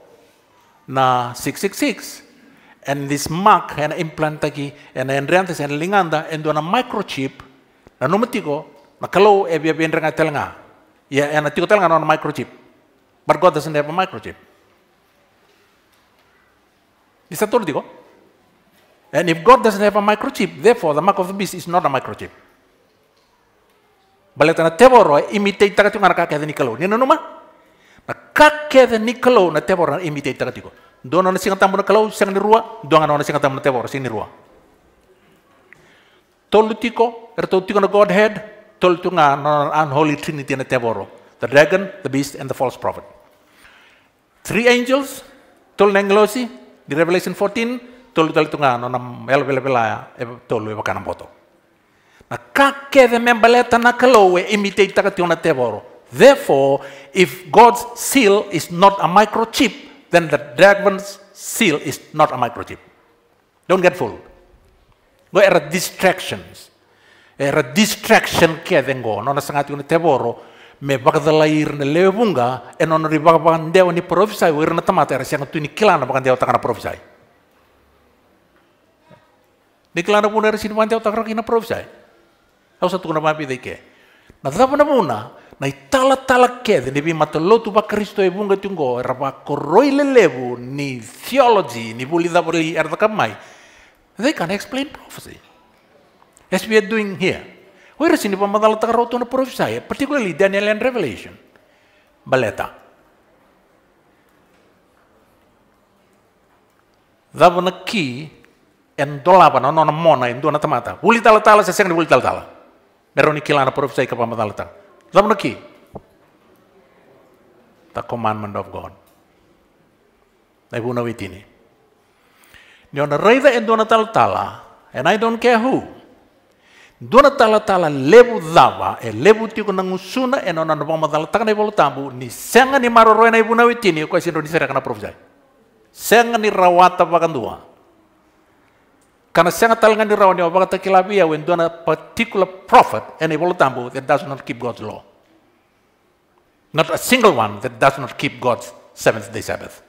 Speaker 1: na 666 and this mark ena implant ki ena enreantes ena linganda endo na microchip na numatiko na kalau e eh, bia bia nga telanga ya ena tiko telanga na microchip but God doesn't have a microchip is that tiko and if God doesn't have a microchip therefore the mark of the beast is not a microchip Balik na teboro imitate tagati ngana ka kede nikalo. Nina numa? Na ka kede nikalo na teboro na imitate tagati tiko. Dono na singa tambo na kalau singa ni rua, doanga na singa tambo na teboro singa ni rua. Tolu tiko, erto tiko na Godhead, tolu tiko nga unholy trinity na teboro. The dragon, the beast, and the false prophet. Three angels, tol nenglosi di Revelation 14, tolu tunga tiko nga na elvela vela e tolu eva botok Na kakeve membaleta na kalowe imitate takationa teboro. Therefore, if God's seal is not a microchip, then the dragon's seal is not a microchip. Don't get fooled. Go era distractions. Era distraction ke dengo. Nona sangati uni teboro me bagdala ir lewunga e non ribaga bandeo ni prophesy wir na tamata era siang tu ni kilana bagandeo takana prophesy. Ni kilana pun era sin bandeo takana kina prophesy. Ausa tu nama pi deke. Na tapa na muna, na itala tala kede, ni bi matelo tu pa Kristo e bunga tungo, era pa koroi lelevu, ni theology, ni puli da puli erda kamai. They can explain prophecy. As we are doing here. Wira sini pa madala takaro tu na prophesy, particularly Daniel and Revelation. Baleta. Dava na ki, and dolaba na nona mona, en dona tamata. Buli tala tala, seseng ni wuli tala tala kilana prophesy kapamathalata. ki. The commandment of God. Naibunawitini. Niona raida en dona tala, and I don't care who. Dona tala lebu dava, e lebu tiku E nona on anapamathal taka na tambu, ni senga ni maroroe na witini. kwa ndo ni profesi. prophesy. Senga ni rawata pakandua. Kana sanga talanga ni raoni obagata kilabia when done a particular prophet and a volotambu that does not keep God's law. Not a single one that does not keep God's seventh day Sabbath.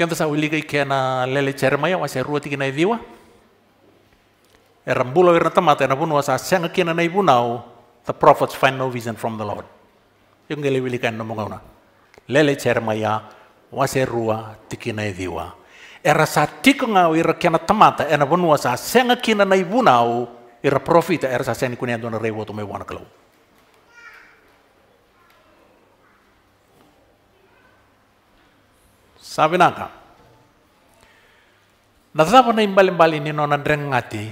Speaker 1: Kenta sa uliga ke na ah, lele cermaya wa serua tiki na idiwa. Erambula wirna tamata na bunwa sa sanga kina na ibunau the prophets find no vision from the Lord. Yung gele wilikan na mungona. Lele cermaya wase rua tikina ediwa. Era sa tiko ngau ira kiana tamata ena bonua sa senga kina na ibunau ira profita era sa seni kunia dona rewo to me wana kalau. Sabi naka. Natatapo na imbali-mbali ni nona ngati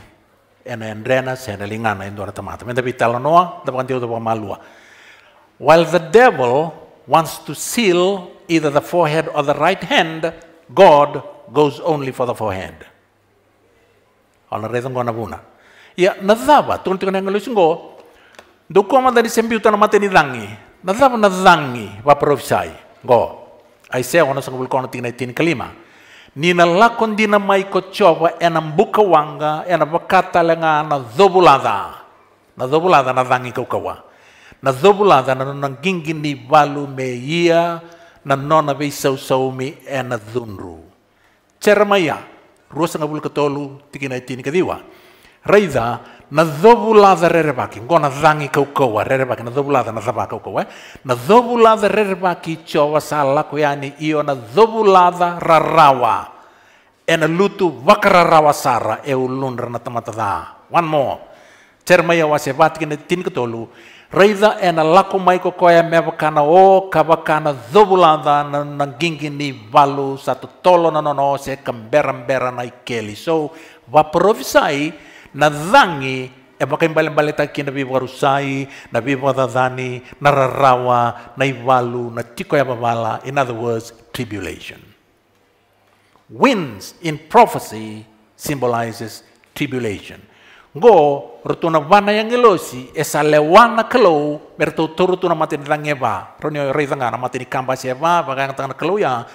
Speaker 1: ena endrena ya sena lingana indona tamata. Menta pitala noa, tapakan tiyo tapakan malua. While the devil wants to seal either the forehead or the right hand, God goes only for the forehead. Honorezan gona buna. Ya nadhaba tuntukan yang ngelusin go. Dukoma dari sembiutan mati ni dangi. Nadhaba nadangi wa profesai. Go. I Aisea ona sang bulkono tingna tin kelima. Ninalakon dina maiko chowa enam buka wanga enam bakata lenga na zobulada. Na zobulada nadangi kau kawa. Na zobulada na nanggingini balu meia nanona vei sausaumi e na dhunru. Ceramaia, ruasa ngabul ketolu na itini kadiwa. Raida, na dhobulada rerebaki, ngona dhangi kaukaua rerebaki, na dhobulada na dhaba kaukaua, eh? na dhobulada ki cowa sala koyani iyo na dhobulada rarawa. Ena lutu rawa sara e ulundra na tamatadha. One more. Cermaya wase na itini ketolu, raidha ena lako mai ko koe mewa kana o kawa kana dhobulanda na nangingi ni valu sa tolo na nono se kambera-mbera na ikeli. So, waprofisai na dhangi e makaimbalimbali taki na vivarusai, na vivadadhani, na rarawa, na ivalu, na tiko ya bavala, in other words, tribulation. Winds in prophecy symbolizes tribulation. go rutuna wana yang elosi esale wana kelo merto turu tuna mati ni langeva ronio rei tanga na mati di kamba seva baga yang tanga kelo ya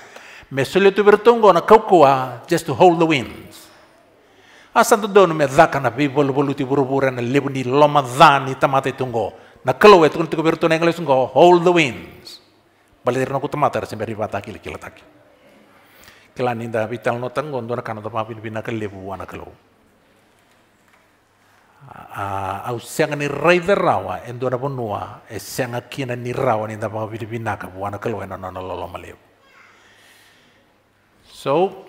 Speaker 1: mesule tu bertunggo na kaukua just to hold the winds asan to donu me zaka na bi bolu ti burubura na lebu loma zani tamate tungo na kelo e tukun tuku na engeles go hold the winds baledir na kutamata resen beribata kila kila taki kila ninda vital no tango ndona kana tapa bin bin na kelebu wana kelo au sanga ni raive rawa endo na bonua e senga kina ni rawa ni da pa Filipina ka buana ka loena na na lolo maleu so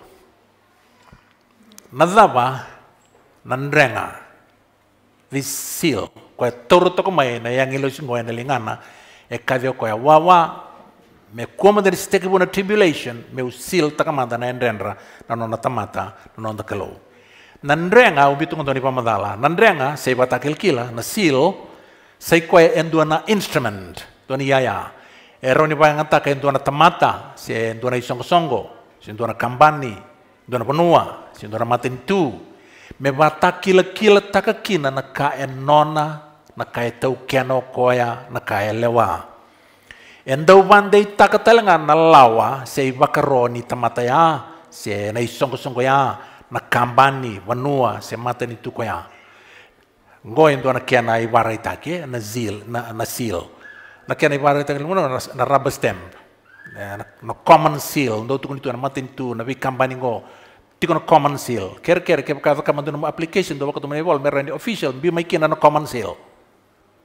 Speaker 1: nadava nanrenga this seal ko toro toko mai na yang ilo singo na lingana e kadio ko wawa me como der stek bona tribulation me usil takamanda na endrenra na na tamata na na kalou Nandrenga ubitung toni pamadala. Nandrenga seiba takil kila na seal seikwe enduana instrument tuani yaya. Ero ni payang ngata ke enduana tamata, si enduana isong songo, si enduana kambani, enduana penua, si enduana matintu. Me bata kila kila takakina na ka enona, na ka etau kiano koya, na ka elewa. Endau bandai takatalenga na lawa seiba karoni tamata ya, si na isong songo ya na kambani vanua sematani tukoya ngoi ndo na kia na iwara na zil na, na seal na kia na iwara na, na rubber stamp na, na common seal ndo tukuni tu na matani tu na vi kambani ngo tiko na common seal ker ker ke ka ka mandu application do ka tu menevol mera ni official bi mai kina na common seal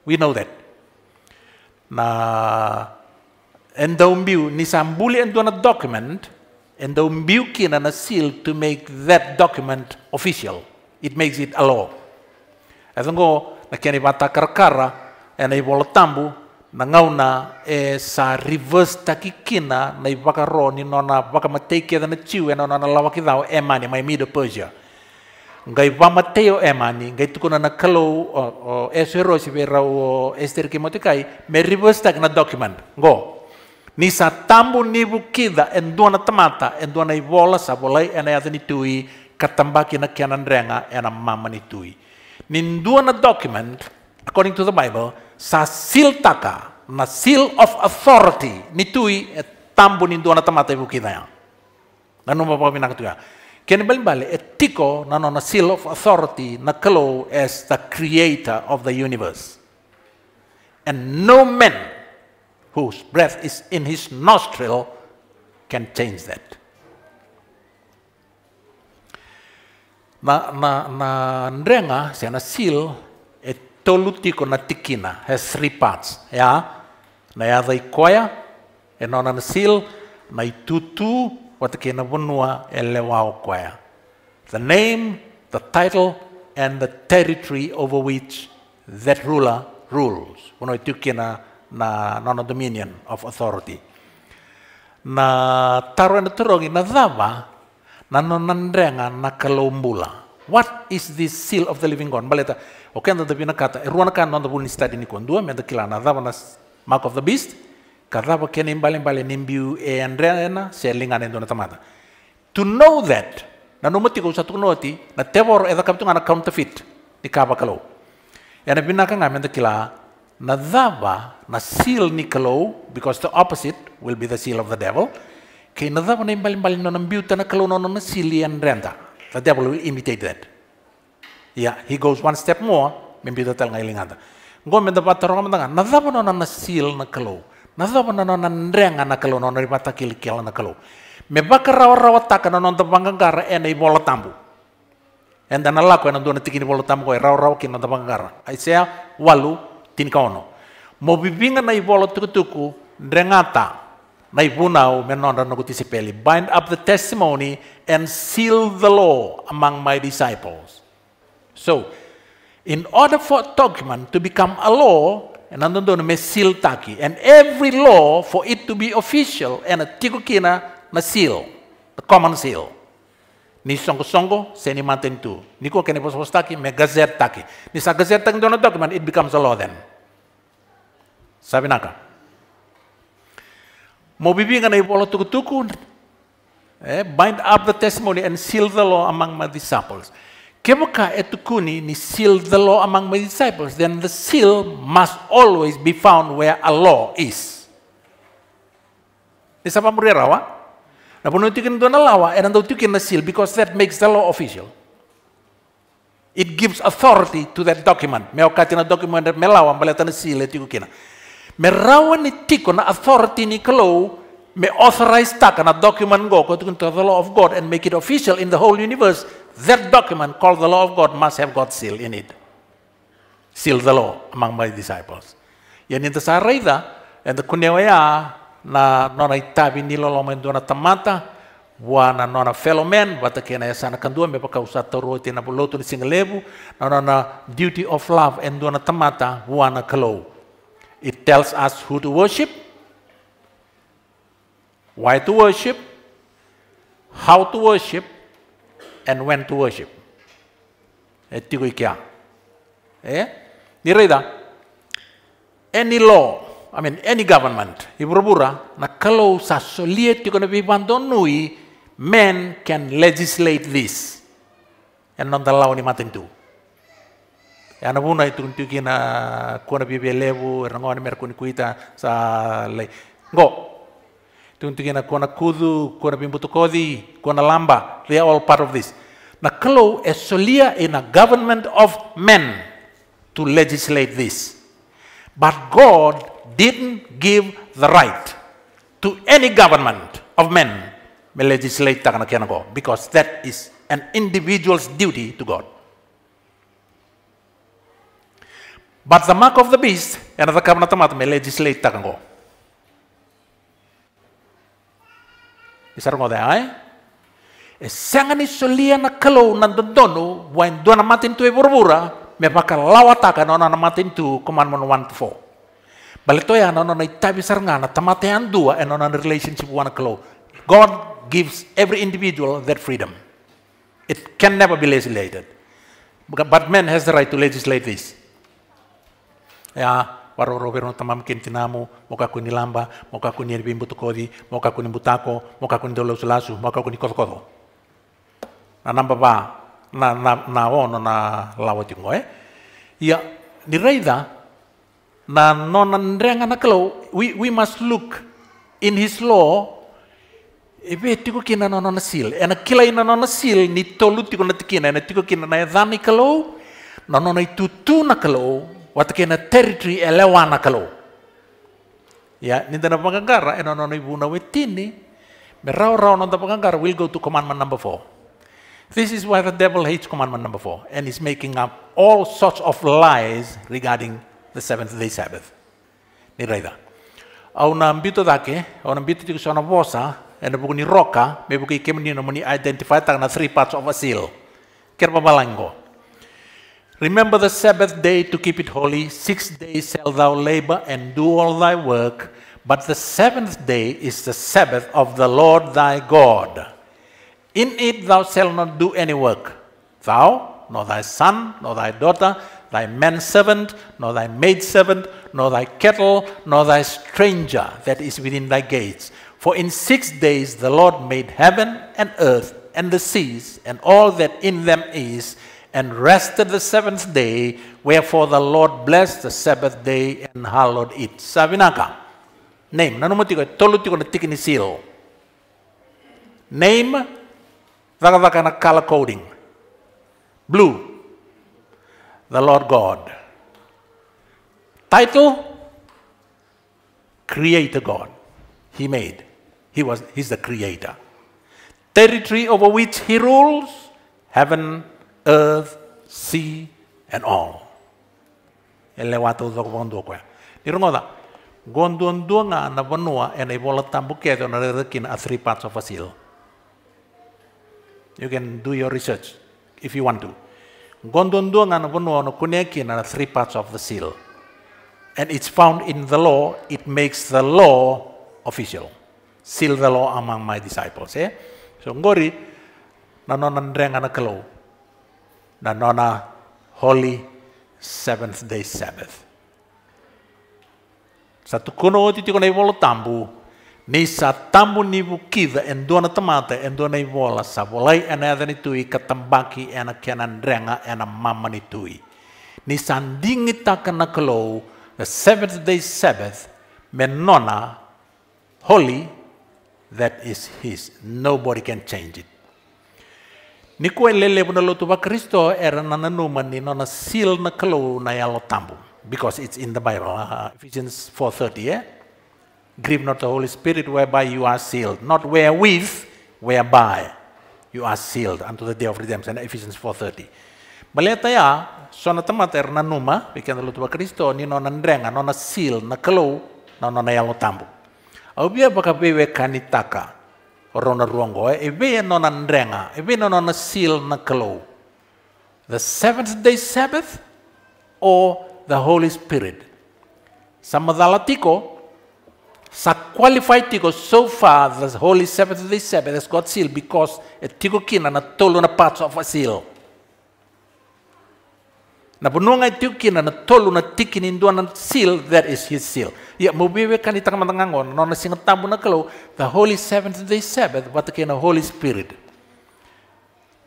Speaker 1: we know that na endau biu ni sambuli endu na document and though and a seal to make that document official. It makes it a law. Azongo na kia karkara karakara na ibolotambu na e sa reverse takikina na ibaka ro ni nona baka mateike na chiu e nona lawa kidao e mani mai mido Persia. Ngai wa Mateo e mani, ngai tukuna na kalo o, o esero si vera o ester kimotikai, me reverse tak na document. Go. Ni sa tambu ni bukida en duana tamata en duana ibola sa bolai en ayat ni tui katamba kina kianan renga en mama ni tui. Ni document according to the Bible sa siltaka taka na seal of authority ni tui et tambu ni duana tamata ibukida ya. Nanu mapa tuya Kini bali e tiko na na seal of authority na kalo as the creator of the universe. And no man whose breath is in his nostril can change that. Na, na, na ndrenga, siya na sil e toluti ko na tikina, has three parts. Ya, na yada ikoya, e nona na seal, na itutu, watakina wunua, e lewa The name, the title, and the territory over which that ruler rules. Uno itukina na non-dominion of authority. Na taro na turongi na dava na nonandrenga na kalombula. What is this seal of the living God? Baleta, okay, na tabi kata, eruana kan non tabi ni study ni kondua, menda kila na dava na mark of the beast, kadava kene balen balen nimbiu e andrena, selinga na tamata. To know that, na numuti ko sa tukunoti, na tevor edakap tunga na counterfeit, di kaba kalau. Yana e binaka nga menda kila na seal ni nikalo because the opposite will be the seal of the devil na nadhava na imbali-mbali na nambiuta na kalo na na sili yan renta the devil will imitate that yeah he goes one step more membiuta tal ngai linganda ngo me patarong menda nadhava no na nasil na kalo na no na nrenga na kalo na na ripata kil na kalo me bakar rawa-rawa taka na non tabanggara ena i tambu enda na lako ena duana tikini bolo tambu ko rawa-rawa kina tabanggara Isaiah walu tinkaono mo bibinga na iwolo tukutuku drengata na ibunao menonda no kutisipeli bind up the testimony and seal the law among my disciples so in order for a document to become a law and nandun may seal taki and every law for it to be official and a tikukina na seal the common seal ni songko songko seni ni manten tu ni ko kene pos postaki me gazer taki ni sa gazer taki dono document it becomes a law then sabi naka mo bibi ngana i polo tuku tuku eh, bind up the testimony and seal the law among my disciples kemuka etukuni ni seal the law among my disciples then the seal must always be found where a law is ni sapa rawa? Namun não can don't allow and seal because that makes the law official. It gives authority to that document. Meo katina document that melawan balatan seal eh, tiku kina. Merawan ni tiko na authority ni kalau may authorize taka na document go ko to the law of God and make it official in the whole universe. That document called the law of God must have God's seal in it. Seal the law among my disciples. Yan inta sa raida and the kunyawaya na nona itabi nilo loma indona tamata wa na nona fellow men wata kena ya sana kandua me paka usa toro te na boloto ni singalebu na nona duty of love indona tamata wa na kalo it tells us who to worship why to worship how to worship and when to worship e ikia eh ni reda any law I mean any government, Ibrubura, na you sa going to be nui, men can legislate this. And not dalaw ni matin tu. Ano po na itong tuki na kuna bibelebu, rangon mer sa lay. Go. Itong tuki na kuna kudu, kuna bimbutukodi, kuna lamba, they are all part of this. Na kalau solia in a government of men to legislate this. But God didn't give the right to any government of men legislate because that is an individual's duty to God. But the mark of the beast, and the covenant mat may legislate takango. Isarong oda ay? Eh? E sangani solia na kalo nandodono, when doon na matin tu e burbura, may makalawatakan o na matin tu commandment 1 to 4. Balitoya no no itabi sarngana tamate andua dua e on nona relationship one klo. God gives every individual that freedom. It can never be legislated. But man has the right to legislate this. Ya, waro roberno tamam kentinamu, moka kuni lamba, moka kuni erbimbu tukodi, moka kuni butako, moka kuni dolo sulasu, moka kuni kodokodo. Na namba ba, na na na ono na lawati ngoe. Eh? Ya, ni reida, na nonandregana kalau we we must look in his law ebe tiko kina nonona sil ena kila ina nona sil ni tolu tiko na tikina ena tiko kina na edhani kalau nonona itutu na kalau watakina territory elewana kalau ya nindana pangangara ena nonona ibuna wetini merau rau nonda pangangara will go to commandment number 4 This is why the devil hates commandment number 4 and is making up all sorts of lies regarding the seventh day Sabbath. Ni raida. Au mbito dake, au na mbito tiku sona bosa, and buku ni roka, me buku ikem ni nomoni identify tang three parts of a seal. Ker babalango. Remember the Sabbath day to keep it holy. Six days shall thou labor and do all thy work, but the seventh day is the Sabbath of the Lord thy God. In it thou shalt not do any work, thou, nor thy son, nor thy daughter, thy manservant, nor thy maidservant, nor thy cattle, nor thy stranger that is within thy gates. For in six days the Lord made heaven and earth and the seas and all that in them is, and rested the seventh day. Wherefore the Lord blessed the Sabbath day and hallowed it. Savinaka. Name. Nanumutiko tolutiko na tikini seal. Name. Vaka vaka na color coding. Blue the Lord God. Title Creator God. He made. He was he's the creator. Territory over which he rules heaven, earth, sea and all. Ele watu to kondo kwa. Ni rongoda. Gonduan duanga na vanua and a bola tambuke na rekin a three parts of a seal. You can do your research if you want to. Gondondong and Gonono Kunekin are three parts of the seal. And it's found in the law, it makes the law official. Seal the law among my disciples. Eh? So ngori, nanona ndreng anakalo, nanona holy seventh day Sabbath. Sa tukuno titi ko na tambu, Nisa tammunivu kiitä en tuona tamata en tuona sa vuolla savolai en tui katambaki en kenan renga tui. Niissä takana kolou the seventh day Sabbath menona holy that is his. Nobody can change it. Ni koe lele lotu Kristo era nana numa ni nona seal na kalau na yalo tambu because it's in the Bible. Uh, Ephesians 4.30, eh? Grieve not the Holy Spirit, whereby you are sealed. Not wherewith, whereby you are sealed unto the day of redemption. Ephesians 4.30. Maletaya, so na tamata er na numa, bikin na lutuwa Kristo, ni no nandrenga, no na seal, na kalaw, no no na yalo tambo. Au bia baka bewe kanitaka, taka na ruongo, eh? e bia no nandrenga, e no na seal, na kalaw. The seventh day Sabbath or the Holy Spirit. Sa madalatiko, are qualified to so far the holy seventh day Sabbath has got seal because a tikukin na tolo na parts of a seal. Na pununga tikukin na tolo na tikin in na seal that is his seal. Ya mubiwe kan itang matangangon no na singatambo na kalo the holy seventh day Sabbath what kind of holy spirit.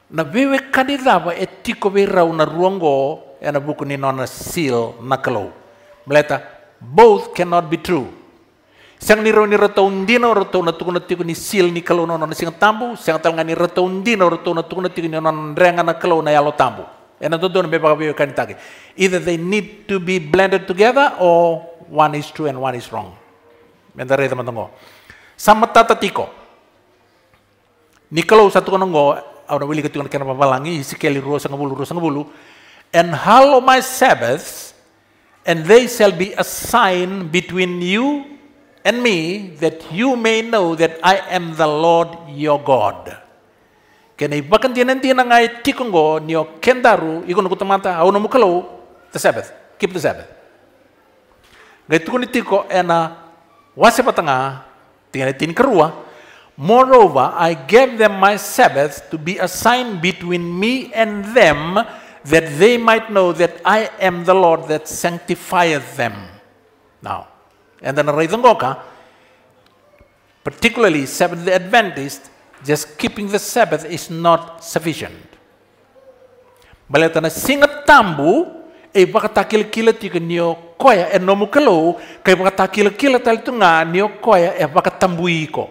Speaker 1: Na wewe kanirawa e tiko we raw na ruango and a buku ni nona seal na kalo. Meleta both cannot be true. Sang ni roni rataundina na tukuna ni sil ni kalau nonon sing tambu, sang talanga ni rataundina ratona tukuna ni nonon renga na kalau na yalo tambu. And I na know if I tagi. Either they need to be blended together or one is true and one is wrong. Mentare teman tengok. Sama tata tiko. Ni kalau satu konongo, awna wili ketukan kena papalangi, sekali bulu ngebulu, ruasa bulu. And hallow my Sabbaths, and they shall be a sign between you and me, that you may know that I am the Lord your God. Kena ibakan tianan tianan ngai tikongo nio kendaru ikon kutamata au nomu mukalo the Sabbath, keep the Sabbath. Gai ni tiko ena wase patanga tianan tin kerua. Moreover, I gave them my Sabbath to be a sign between me and them that they might know that I am the Lord that sanctifieth them. Now, And then Raidhangoka, particularly Seventh Day Adventist, just keeping the Sabbath is not sufficient. na singat tambu, e bakatakil kilat tiga niyo koya e nomu kelo, kay bakatakil kilat tal nga niyo koya e bakatambui ko.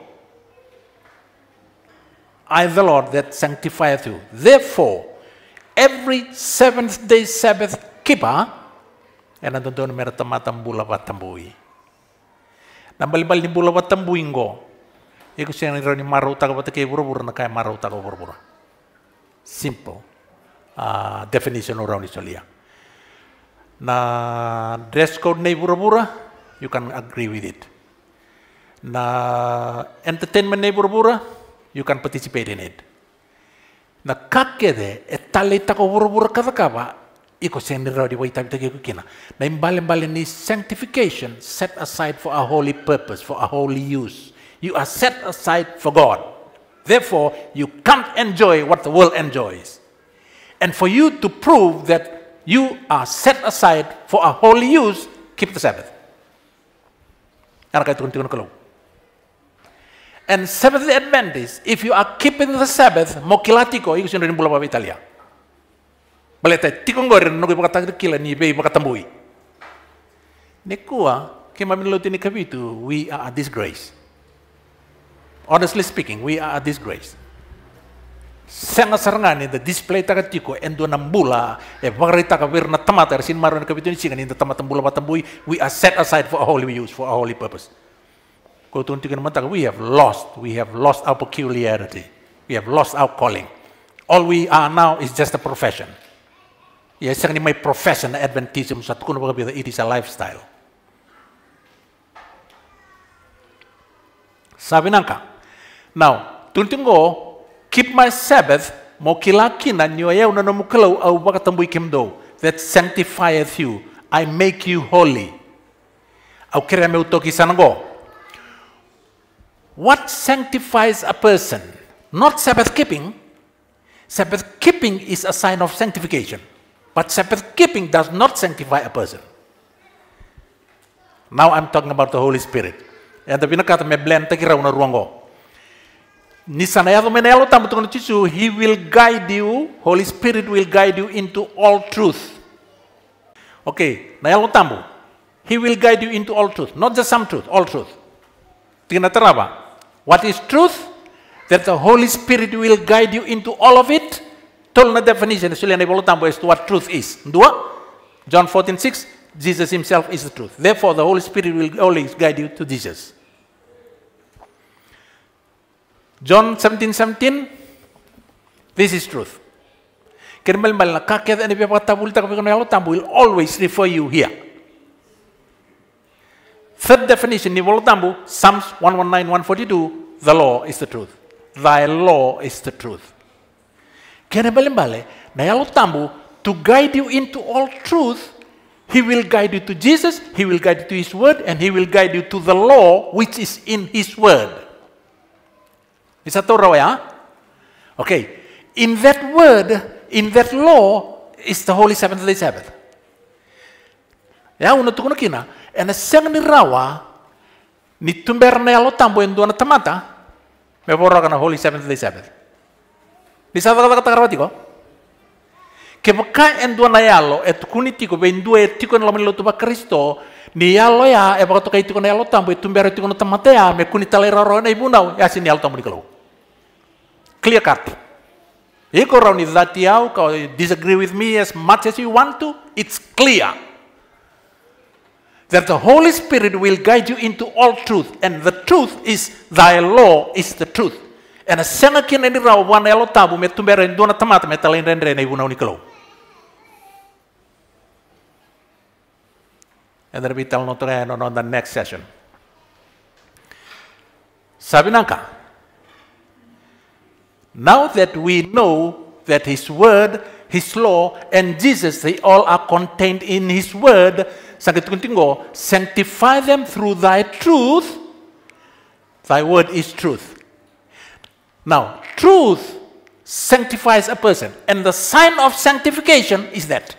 Speaker 1: I the Lord that sanctifieth you. Therefore, every seventh day Sabbath keeper, and anton meratamatam bula batambui. Nah, balibali ni bula batam buingo iku sing yang ni maru ta kota ke buru buru na kai maru ta buru buru simple uh, definition orang solia. na dress code nei buru buru you can agree with it na entertainment nei buru buru you can participate in it na kakede deh, etalita ta buru buru kata kava Iko send rodi wai tabi tagi kina. Na imbalen balen is sanctification, set aside for a holy purpose, for a holy use. You are set aside for God. Therefore, you can't enjoy what the world enjoys. And for you to prove that you are set aside for a holy use, keep the Sabbath. And Seventh Adventist, if you are keeping the Sabbath, mo kilatiko, iko sinurin bulabaw Italia. tiko ngore no ke bakata kila ni be kata mbui ne kua ke mamin lo tini kabitu we are a disgrace honestly speaking we are a disgrace Senga sarangani the display taka tiko endo nambula e varita ka wirna tamata e sin marona kabitu ni singani da tamata mbula mbui, we are set aside for a holy use for a holy purpose ko kan mentang, we have lost we have lost our peculiarity we have lost our calling all we are now is just a profession Yes, yang ini my profession adventism is it is a lifestyle. Sabi nangka. Now, tunting keep my Sabbath, mo kilakina na ayaw na namukalaw au bakatambuy kimdo, that sanctifieth you, I make you holy. Au kira me What sanctifies a person? Not Sabbath keeping. Sabbath keeping is a sign of sanctification. But Sabbath keeping does not sanctify a person. Now I'm talking about the Holy Spirit. And the Vinakat me blend tagira una ruango. Nisana yato menelo tamutungan chisu, He will guide you, Holy Spirit will guide you into all truth. Okay, nayalo tambu. He will guide you into all truth, not just some truth, all truth. Tinataraba. What is truth? That the Holy Spirit will guide you into all of it told the definition, sulia ni bolotam what truth is. Dua, John 14, 6, Jesus himself is the truth. Therefore, the Holy Spirit will always guide you to Jesus. John 17, 17, this is truth. Kermel mal nakakit ani pe patabul tak pe kono tambu will always refer you here. Third definition ni bolo tambu Psalms 119 142 the law is the truth. Thy law is the truth. Ganabalimbale, Nayalotambu, to guide you into all truth, he will guide you to Jesus, he will guide you to his word, and he will guide you to the law which is in his word. Bisa Torah, ya? Okay. In that word, in that law, is the holy seventh day Sabbath. Ya, uno tukuno kina. And a sang ni rawa, ni tumber na yalo tambo en duana tamata, me holy seventh day Sabbath. Misavagatagarawatiko. Kebaka endua na yalo, et kunitiko, ben dua etiko na lamin lotuba Kristo, ni yalo ya, e bagato kai tiko na yalo tambo, etumbero tiko na tamatea, me kunitale raro na ibunau, ya sin yalo tambo nikalo. Clear cut. Iko rao ni dhati yao, ka disagree with me as much as you want to, it's clear. That the Holy Spirit will guide you into all truth, and the truth is thy law is the truth ena senga kina ni rau wana elo tabu me tumbera ni dona tamata me talen rendre na ibuna And then we tell not on the next session. Sabinanka. Now that we know that His Word, His law, and Jesus, they all are contained in His Word, sanctify them through Thy truth. Thy Word is truth. Now, truth sanctifies a person, and the sign of sanctification is that.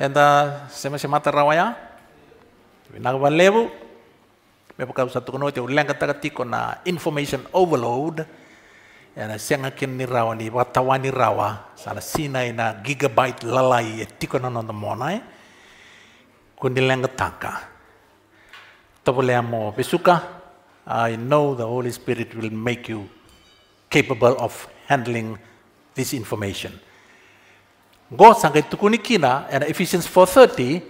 Speaker 1: And uh, sema same tarawaya, nagawan lebu, may pagkausap ko note, ulang katagati ko na information overload, yana siyang akin ni rawa ni watawan ni rawa, sana sinay na gigabyte lalay, etiko na nondamonay, kundi lang katangka. Tobolemo Visuka, I know the Holy Spirit will make you capable of handling this information. Go sangkai tukunikina and Ephesians 4.30,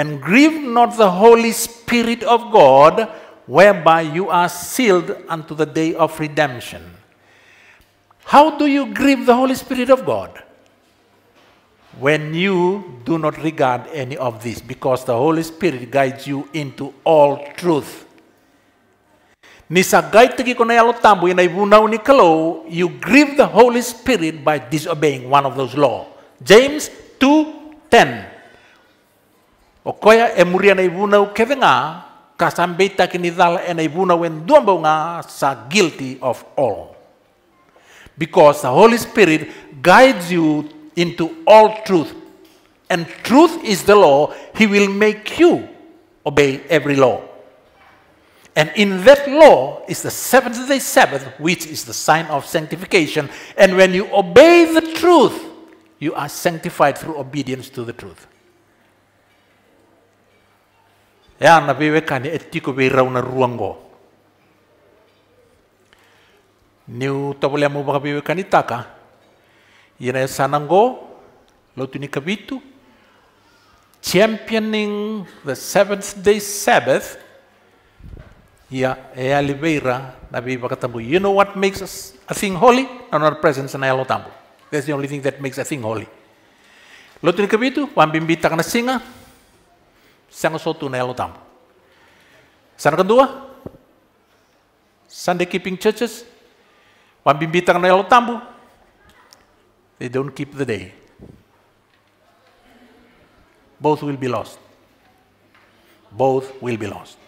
Speaker 1: and grieve not the Holy Spirit of God, whereby you are sealed unto the day of redemption. How do you grieve the Holy Spirit of God? when you do not regard any of this, because the Holy Spirit guides you into all truth. you grieve the Holy Spirit by disobeying one of those laws. James two ten. koia e muria na kevenga, kasambeta kinidala e na ibunaw nga sa guilty of all. Because the Holy Spirit guides you into all truth. And truth is the law. He will make you obey every law. And in that law is the seventh day Sabbath, which is the sign of sanctification. And when you obey the truth, you are sanctified through obedience to the truth. Ya na ruango. Niu taka. ina sanango lo kabitu championing the seventh day sabbath ya ea na nabi katambu you know what makes us a thing holy no our presence na elo tambu that's the only thing that makes a thing holy lotuni kabitu bimbita kana singa sang sotu na elo tambu sana kedua Sunday keeping churches, bimbita kana elo tambu, they don't keep the day. Both will be lost. Both will be lost.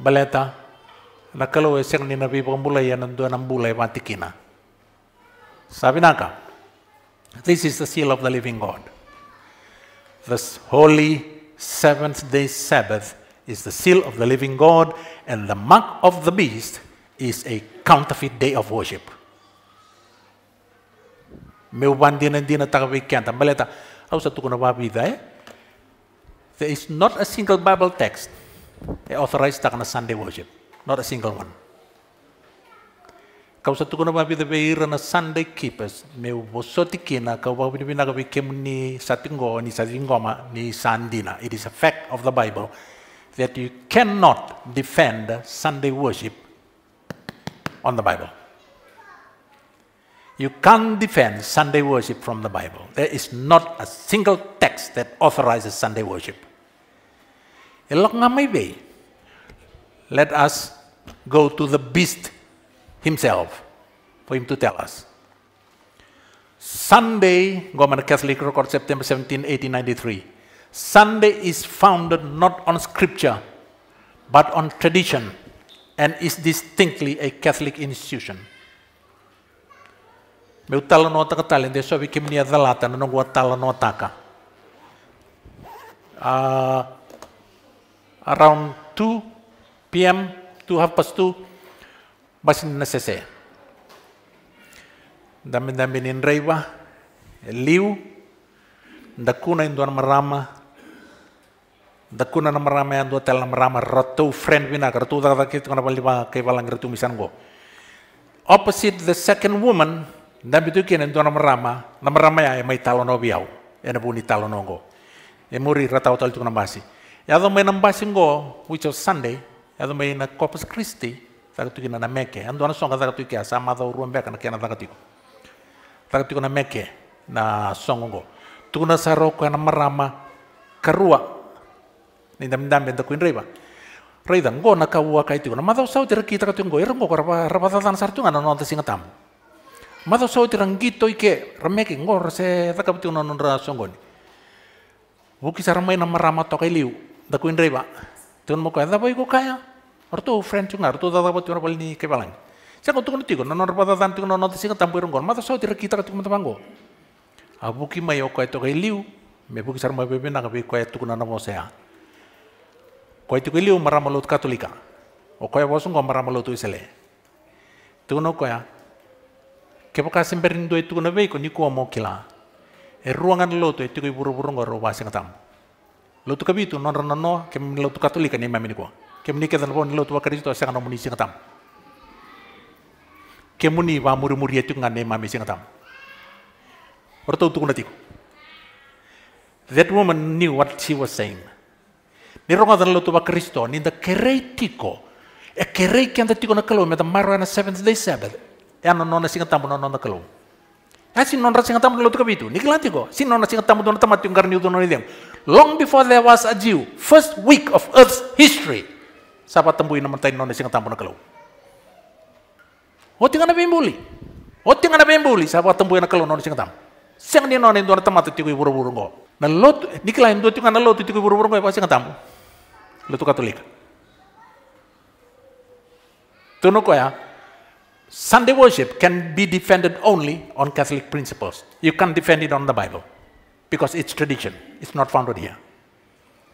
Speaker 1: Baleta, nakalo eseng ni nabi pambulay yan ang doon ang bulay matikina. Sabi naka, this is the seal of the living God. This holy seventh day Sabbath is the seal of the living God and the mark of the beast is a counterfeit day of worship. Meu wan dina dina takawi kianta maleta au satu kuna wabida eh? There is not a single Bible text that eh, authorized takana Sunday worship. Not a single one. Kau satu kuna wabida beira na Sunday keepers meu wosotikina kina kau wabida bina kawi ni satingo ni satingoma ni sandina. It is a fact of the Bible that you cannot defend Sunday worship on the Bible. You can't defend Sunday worship from the Bible. There is not a single text that authorizes Sunday worship. Let us go to the beast himself for him to tell us. Sunday, Government Catholic Record, September 17, 1893. Sunday is founded not on scripture, but on tradition. and is distinctly a Catholic institution. Me u tala no taka tala, nde sobi kim nia dalata, tala no taka. Ah, around 2 p.m., 2 half past 2, basin na sese. Dami-dami nin reiwa, liu, ndakuna induan marama, dakuna na yang ando dua tel na marama rotu friend wina kartu da da kit kona ke kai palang misan go opposite the second woman na bitu kene dua na marama na marama ya mai talono biau ya na buni talono go ya muri ratau tal tu na basi ya do mai na basi go which was sunday ya do mai na corpus christi ta tu kina na meke ando na songa ta tu kia sama do ruan beka na kia na ta tu tu na meke na songo tu na saroko ya na marama karua ni ndam dam benta kuin reba rei dang go naka ua kai tigo na madau sau tira kita ka tigo irang ya, go karba raba tatan sartu ngana nonta singa tam madau sau tira ngito ike ngo rese taka tigo non ra songoni wuki saramai na marama tokai liu da kuin reba tigon mo kai bai kaya Ortu friend tunga orto da da batu na balni ke balang sa ko tukun tigo non raba tatan tigo non nonta singa tam irang go madau sau tira kita ka tigo matabango abuki mai ya o kai tokai liu me buki saramai bebe na ka be kai tuku sea Koi tu liu umara malut katolika. O koi wasung ko malut tu isele. Tu no koya. Kepo kasim perindu e itu no veiko niku omo kila. E ruangan lotu e itu koi buru buru ngoro wasi ngatam. Lotu kabi tu non ke kem lotu katolika ni mami dan Kem ni kedan a lotu wakari itu asengan omuni singatam. ni wa muri muri itu ni mami singatam. Orto tu tiku. That woman knew what she was saying dana lo tuba kristo ninda kerei tiko e kerei ki anda tiko na kalou me da maro ana seventh day sabbath e ana nona singa tambo na nona kalou e Si sin nona singa lo tuka bitu, ni nikila tiko sin nona singa tambo dona tamati ungar niu udono nideng long before there was a Jew first week of earth's history sapa tembuin nama tain nona singa tambo na kalou o tinga na bimbuli o tinga na bimbuli sapa tembuin na kalou nona singa tambo. Siang ni nona indona tamati tiku iburu burungo. Na lotu, nikila indu tiku na lotu tiko iburu burungo e pasi ngatambu. Letu Católica. Tunukoya, Sunday worship can be defended only on Catholic principles. You can't defend it on the Bible because it's tradition. It's not founded here.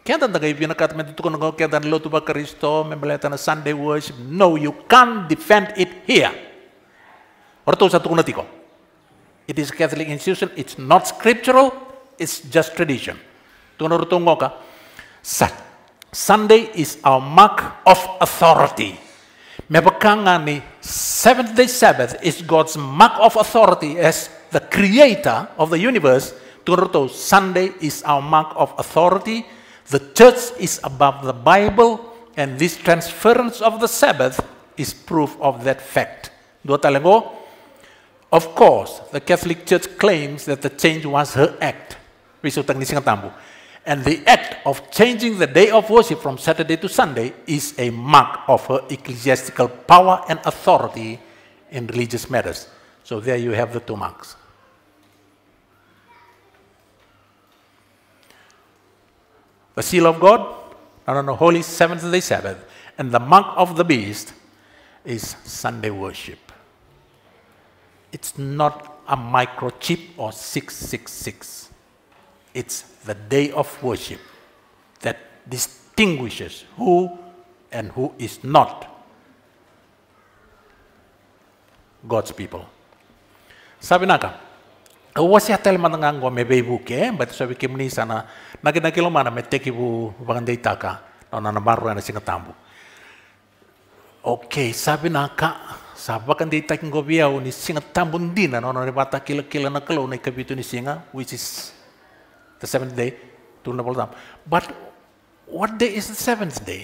Speaker 1: Kaya tantaga ibi nakat me tutukon ko kaya tan lo tuba Kristo membeleta na Sunday worship. No, you can't defend it here. Orto sa tukunati ko. It is a Catholic institution. It's not scriptural. It's just tradition. Tunurtungo ka. Sa Sunday is our mark of authority. Mepakangani, seventh day Sabbath is God's mark of authority as the creator of the universe. Turoto Sunday is our mark of authority. The church is above the Bible, and this transference of the Sabbath is proof of that fact. Duotalengo, of course, the Catholic Church claims that the change was her act. And the act of changing the day of worship from Saturday to Sunday is a mark of her ecclesiastical power and authority in religious matters. So there you have the two marks. The seal of God, and on the holy seventh day Sabbath, and the mark of the beast is Sunday worship. It's not a microchip or 666. It's the day of worship that distinguishes who and who is not God's people. Sabi naka, ka, Awasi hatel manangang go mebe ibu ke, sabi kim ni sana, nagi nagi lo mana metek ibu bagandai taka, no singa tambu. Okay, sabi naka, sabi kan di takin go ni singa tambu ndina, no nana bata kila kila na kelo na kabitu ni singa, which is the seventh day tulunapoltham but what day is the seventh day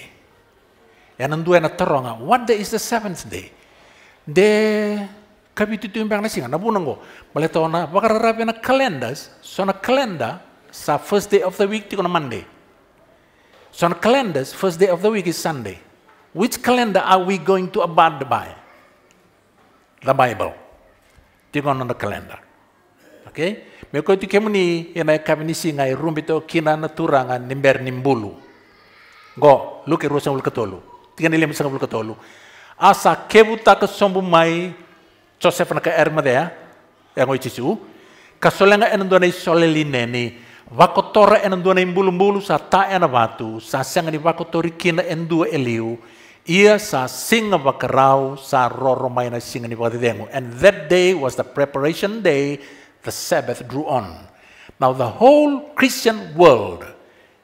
Speaker 1: yanandu na taronga what day is the seventh day de kabititu yung bang nasinga nabunang ko maletaw na bakararabi na calendars so a calendar sa first day of the week tiko Monday so na calendars first day of the week is Sunday which calendar are we going to abide by the Bible tiko na the calendar Okay? ko itu kemuni ena si ngai rumbi to kina turanga nimber nimbulu. Go, lu ke rusa mul katolu. Tiga nilim sanga ulka tolu Asa kebuta ke sombu mai Joseph na ka erma dea, yang e oi cicu. Kasolenga enan duanai lineni Wakotora enan duanai mbulu-mbulu sa ta ena batu. Sa senga ni wakotori kina e dua eliu. Ia sa singa wakarau sa roro maina singa ni vakadidengu. And that day was the preparation day the Sabbath drew on. Now the whole Christian world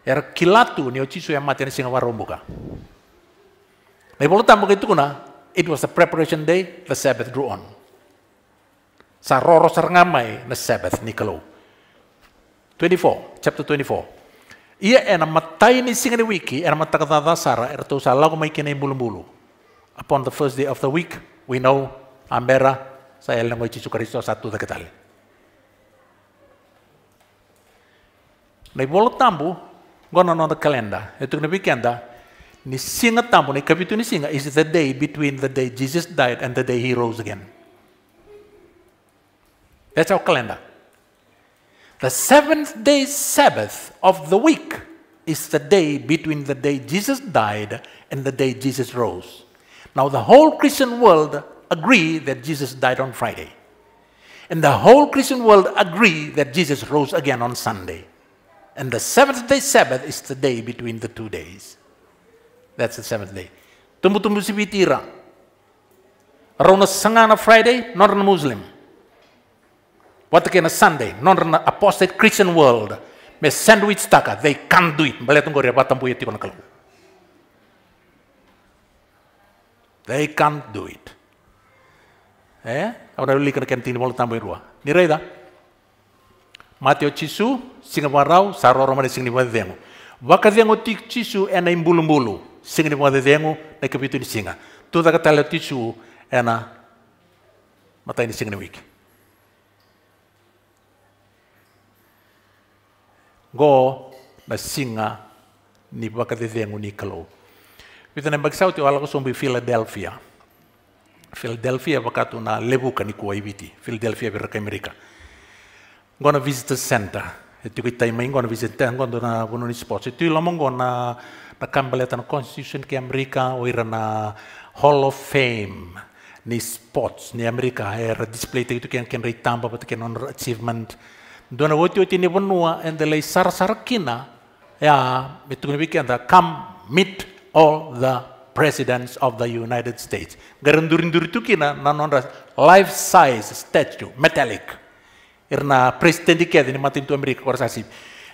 Speaker 1: er kilatu ni ochisu ya matene singawa rombuka. Mebolo tambo na. it was the preparation day, the Sabbath drew on. Sa roro ngamai na Sabbath ni kalau. 24, chapter 24. Ia ena matai ni singani wiki, ena matakatata sara, er tu sa lagu mai kene bulu-bulu. Upon the first day of the week, we know ambera saya lengo Yesus Kristus satu deketali. Nai bolot tambu, gona no the calendar. Etuk na weekenda, ni singa tambu, ni kapitu ni singa, is the day between the day Jesus died and the day he rose again. That's our calendar. The seventh day Sabbath of the week is the day between the day Jesus died and the day Jesus rose. Now, the whole Christian world agree that Jesus died on Friday. And the whole Christian world agree that Jesus rose again on Sunday. And the seventh day Sabbath is the day between the two days. That's the seventh day. Tumbu-tumbu si bitira. Arona sanga na Friday, not a Muslim. What again a Sunday, not an apostate Christian world. May sandwich taka, they can't do it. Baletong gore batampu They can't do it. Eh? Ahora lo likan kentin mo tambo irwa. Ni reda. Mateo Cisu, singawarau saroro mane sing niwadengo. Wakadengo tik Cisu ena imbulu-mbulu, sing niwadengo na kapitu ni singa. Tuda katala Cisu ena mata ini singa niwiki. Go na singa ni wakadengo ni kalau. Pitana baksau te wala ko sombi Philadelphia. Philadelphia wakatu na lebuka ni kuwa ibiti. Philadelphia beraka Amerika. Amerika. I'm gonna visit the center. E itu kita ini guna visit the center, gonna gonna ni sports. Itu na gonna na na Constitution ke Amerika oira na Hall of Fame ni sports ni Amerika era display itu kian kian rei tamba pat kian on achievement dona woti woti ni benua, and the lay sar sar kina ya e itu e ni bikin ada come meet all the presidents of the United States garan durin duri tu kina life size statue metallic ir na presidentikethi nä matinitwamä rä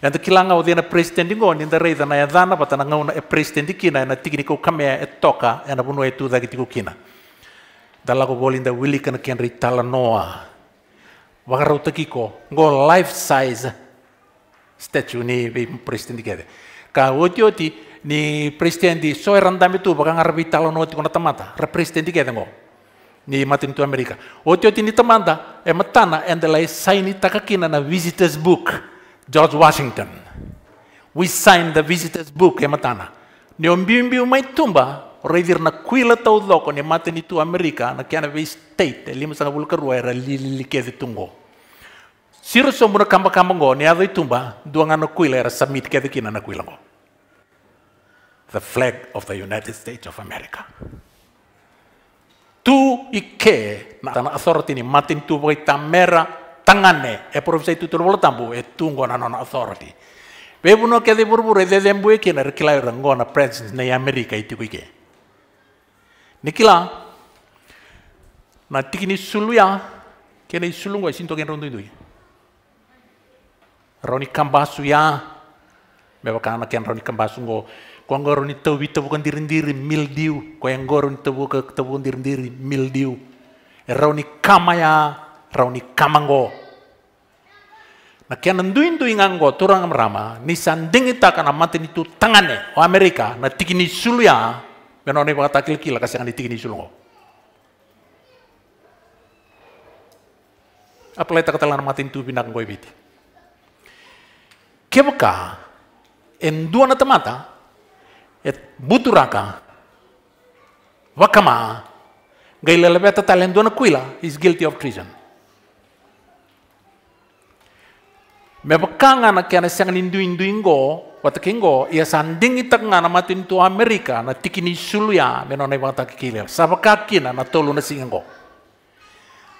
Speaker 1: na tä kila ngau thiena presidentingo ni nda reitha na ya dana pata na ngau na e di kina na tigini kau kamea e toka e na bunu e, e tu dagi tiku kina dala boli nda wili kana kian ri tala noa wagarau ko ngo life size statue ni be di kede ka oti oti ni di, so erandami tu baka ngarabi tala noa tikona tamata ra presidenti kede ngo ni matin matinitu amerika otioti ni tamanda e matana ende lai saini takakina na visitors book george washington we sign the visitors book e matana ni ombiumbiu mai tumba raidir na kuila tau loko ni matinitu amerika na kiana vei state e lima sanga vulkarua era lililikezi tungo Siru sombu na kamba kamba ngo ni adoi tumba duanga na kuila era submit kezi kina na kuila ngo the flag of the united states of america tu ike matana authority ni matin tu boi tamera tangane e provinsi itu tu bolo tambu e tu ngona non authority be buno ke de burbure de mbue ike na e rikila e rango na presence na Amerika itu ike nikila na tikini suluya kene ngoi e sinto ken rondo indui roni kambasu ya bakana ken roni kambasu ngoi Ko angoro ni tau bukan kan dirindiri mildiu. Ko angoro ni tau ka tau kan dirindiri mildiu. E rau ni kamaya, rau ni kamango. Na kia nanduin tu ingango turang merama, ni sanding ita kana mati ni tu tangane o Amerika, na tiki ni sulu ya, beno ni kata kila kasi ngani tiki ni sulu Apalai tak katalan mati tu pinang goi biti. enduan buturaka, wakama, gailalabeta talenduana kuila, is guilty of treason. Mebakangana kiana siang indu indu ingo, watakingo, ia sanding itak ngana matin tu Amerika, na tikini suluya, menonai bang takikilir, sabakakina na tolu na singo.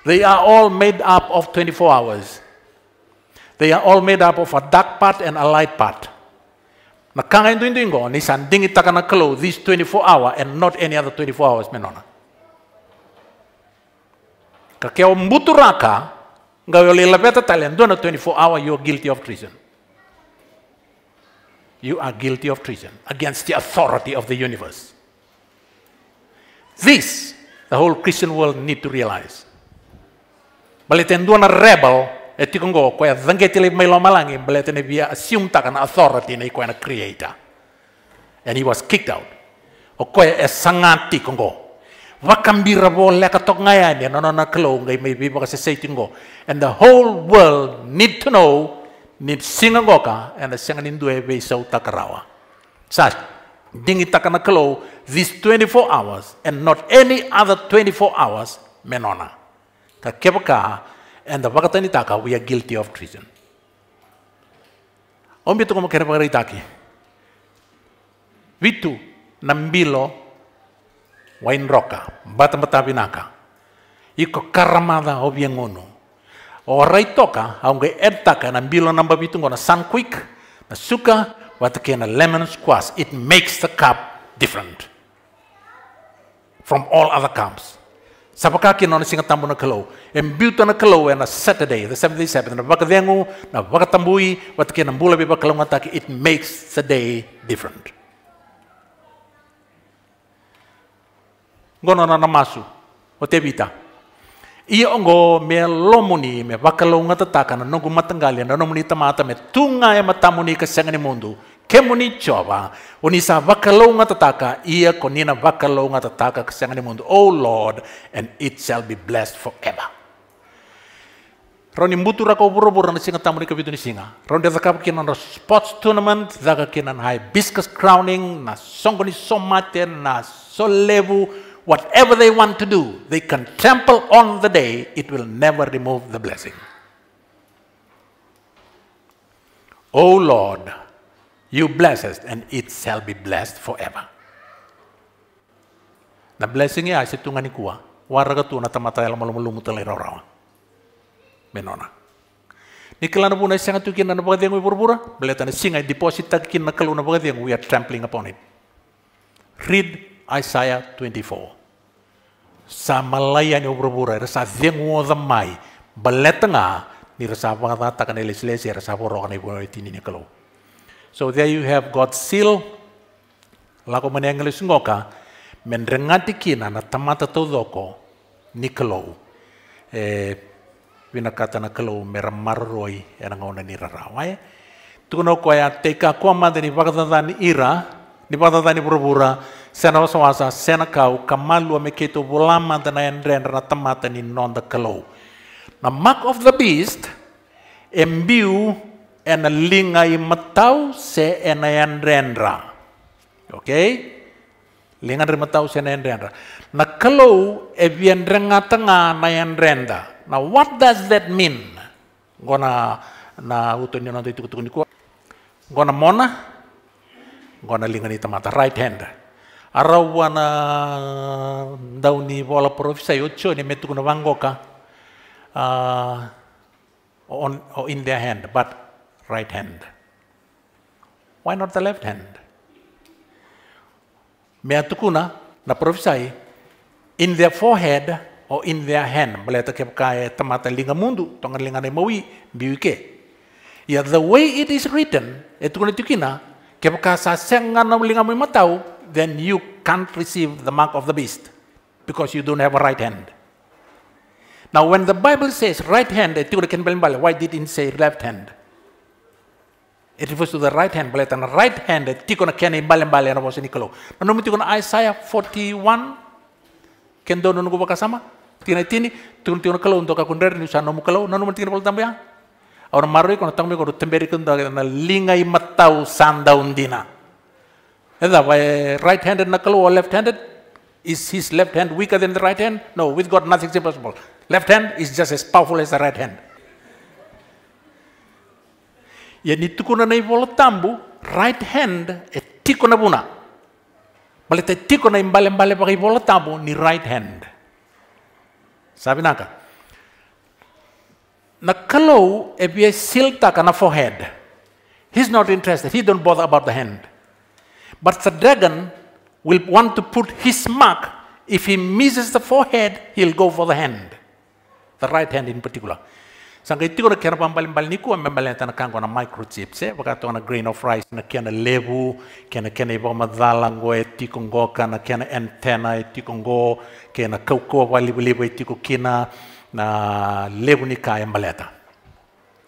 Speaker 1: They are all made up of 24 hours. They are all made up of a dark part and a light part. Makanga ndu ndu ngo ni sandingi takana close this 24 hour and not any other 24 hours menona. Kakeo mbuturaka ngawe lilapeta talendo na 24 hour you are guilty of treason. You are guilty of treason against the authority of the universe. This the whole Christian world need to realize. Balitendua na rebel etikongo ti kongo ko ya zange ti mailo malangi blete ne bia assume ta kana authority ne ko na creator and he was kicked out o ko e sangati kongo wakambira bo le ka tok ngaya ne no no na klo ngai mai bi ba se tingo and the whole world need to know ni singa ka and the singa nindu e so takarawa sa dingi takana klo these 24 hours and not any other 24 hours menona ka kebaka and the taka, we are guilty of treason. Ombitukum Kervaritaki. Vitu, Nambilo, Wainroka, binaka. Iko Karamada Obiangono. O Raitoka, Aunge Edtaka, Nambilo Nambavitungo, Sun Quick, Nasuka, Vatakena Lemon Squash. It makes the cup different from all other cups. sapakaki non singa tambu na kalau embiuta na kalau na saturday the seventh day sabbath na bakadengu na bakatambui watke na mbula biba kalau ngataki it makes the day different gono na namasu o tebita ia ongo me lomuni me bakalo ngata na nongu matanggali na nomuni tamata me tunga e matamuni ka mundu kemuni chova unisa vakalonga tataka ia konina vakalonga tataka kasangani mundu Oh lord and it shall be blessed forever roni mbutura ko burubura na singa tamuni kabitu ni singa Roni de zakap kinan sports tournament zaka kina kinan hibiscus crowning na songoni somate na solevu whatever they want to do they can trample on the day it will never remove the blessing o oh lord You bless us and it shall be blessed forever. Nah, ah. Na blessing ya si tungani kuwa, waraga tu na tamata el malumulungu telero rorawa. Menona. Ni kelana puna sanga tu kina na bagadeng wi burbura, na singa deposit tak na kalu na bagadeng we are trampling upon it. Read Isaiah 24. malaya ni burbura, rasa deng wo mai, nga ni rasa pangata takane leslesi rasa porokan ibu ni tini ni So there you have God's seal. Lako menengeli sungoka. Mendengati kina na tamata todoko. Nikolou. Eh, vinakata na kalau mera marroi ena ngona ni rarawai. E. Tuno ko ya teka ko mande ni bagadani ira, ni bagadani burbura, sena wasawasa, sena kau kamalu ame keto bulama dana endren na tamata ni non the Na mark of the beast embiu ena linga i matau se ena yan rendra. oke? Linga ri matau se ena yan rendra. Na kalau e vien renga tanga na yan renda. Now what does that mean? Gona na utu ni nanti tuku tuku ni Gona mona. Gona linga ni tamata right hand. Arawana dauni wala profisa yocho ni metu vangoka. wangoka. Uh, on, in their hand, but right hand. Why not the left hand? Mea tukuna na prophesy in their forehead or in their hand. Boleh tak kaya linga mundu, tongan linga ne mawi biuke. Ya the way it is written, itu kuna tukina, kepka sa sengan linga mawi matau, then you can't receive the mark of the beast because you don't have a right hand. Now when the Bible says right hand, itu kuna why didn't it say left hand? It refers to the right hand, baletana, right handed, tikona kene mbalimbali anaposha Nikolo. Na numi tikona Isaiah 41, kendo nungu wakasama, tina itini, tikona tikona kalau untuk akundere ni usano mukalau, na numi tikona kalau tambu ya. Orang marui kono tambu kono temberi kono na lingai matau sanda undina. Either by right handed na nakalo or left handed, is his left hand weaker than the right hand? No, with God nothing is impossible. Left hand is just as powerful as the right hand yani tukuna na ivolo tambu right hand e tiko na buna bale tiko na imbale mbale pa tambu ni right hand sabi naka na kalau e bia silta kana forehead he's not interested he don't bother about the hand but the dragon will want to put his mark if he misses the forehead he'll go for the hand the right hand in particular Sanga iti kora kena pambalimbal niku ambembal neta nakang kona microchips eh baka tona grain of rice na kena lebu kena kena iba madala ngo iti kongo kana kena antenna iti kongo kena kauko wali libu iti kina na lebu ni kaya maleta.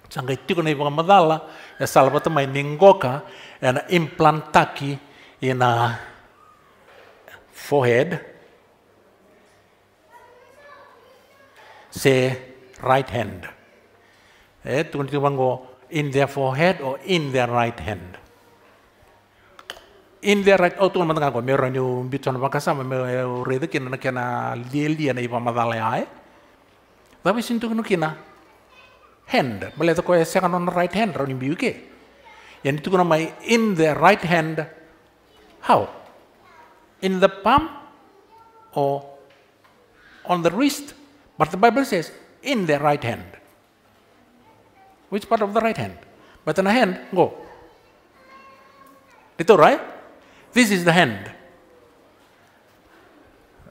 Speaker 1: Sanga iti na iba madala e salvata mai ningoka e na implantaki ina forehead say right hand eh, Tuntibango in their forehead or in their right hand. In their right, oh tu mandang ko meron yung bitan makasa meron redo kina kina liel dia na iba madalay ay. Eh. Tapi sinto kano kina hand. Malay to ko sa kanon right hand ron yung biuke. Yan itu kano in their right hand. How? In the palm or on the wrist? But the Bible says in the right hand. Which part of the right hand? But in the hand, go. Little right? This is the hand.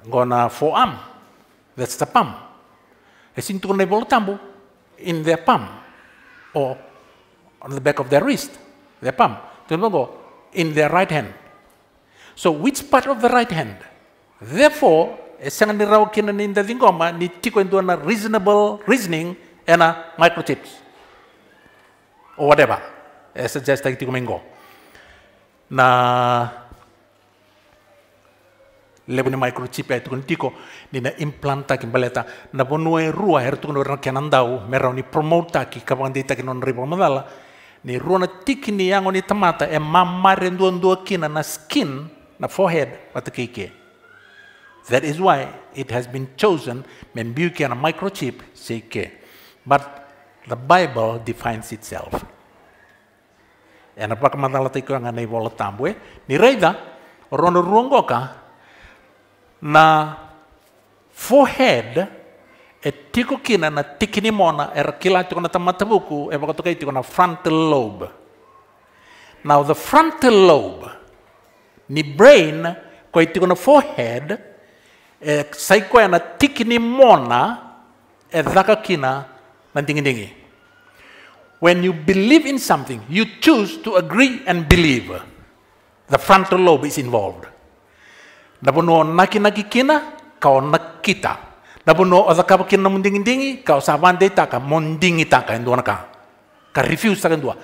Speaker 1: Gonna forearm. That's the palm. A cinturone bolotambo in their palm or on the back of their wrist, their palm. go in their right hand. So which part of the right hand? Therefore, sangan ni raw kinan in the dingoma ni tiko reasonable reasoning and a microchips or whatever. It's uh, just like Tikumengo. Na lebo microchip ay tukun tiko ni na implanta ki na bonu e rua her tukun orang kenan merau ni promota ki kabang dita ki non ribo madala ni rua na tiki ni yango ni tamata e mamaren duan dua kina na skin na forehead wata kike that is why it has been chosen membuki na microchip sike but the Bible defines itself. Ja napakamatala tikoanga nei vola tambue. Ni reida, rono ruongoka, na forehead, e tiko kina na tikini mona, er kila tiko na tamatabuku, e wakotoka tiko na frontal lobe. Now the frontal lobe, ni brain, ko tiko na forehead, e saikoa na tikini mona, er dhaka kina na dingi when you believe in something, you choose to agree and believe. The frontal lobe is involved. Napuno naki naki kina, kau nakita. Napuno oza kapa kina mundingi dingi, kau savande taka, mundingi taka, induana ka. Ka refuse taka indua.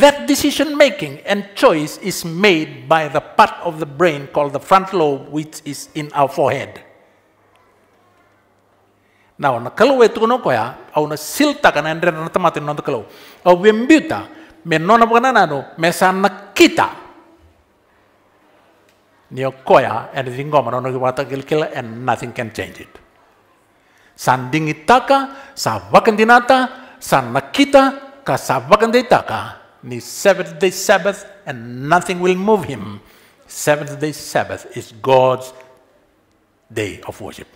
Speaker 1: That decision making and choice is made by the part of the brain called the frontal lobe, which is in our forehead. ನಾವನ್ನು ಕಲವು ಎತ್ಕೊಳೋಕೋಯ ಅವನ ಸಿಲ್ತಾಕನ ಅಂದರೆ ನನ್ನ ತಮ್ಮ ತಿನ್ನೊಂದು ಕಲವು ಅವು ವೆಂಬ್ಯೂತ ಮೆನ್ನೋನಬಗನ ನಾನು ಮೆಸನ್ನ ಕೀತ ನೀವು ಕೋಯ ಎನಿಥಿಂಗ್ ಕಾಮನ್ ಅವನಿಗೆ ಮಾತಾಗಿಲ್ಕಿಲ್ಲ and nothing can change it something ಇತ್ತಾಕ ಸಾವಕಂದಿನಾತ ಸನ್ನಕ್ಕಿತ ಕ ಸಾವಕಂದ ಇತ್ತಾಕ ನೀ seventh the Sabbath and nothing will move him seventh the Sabbath is God's day of worship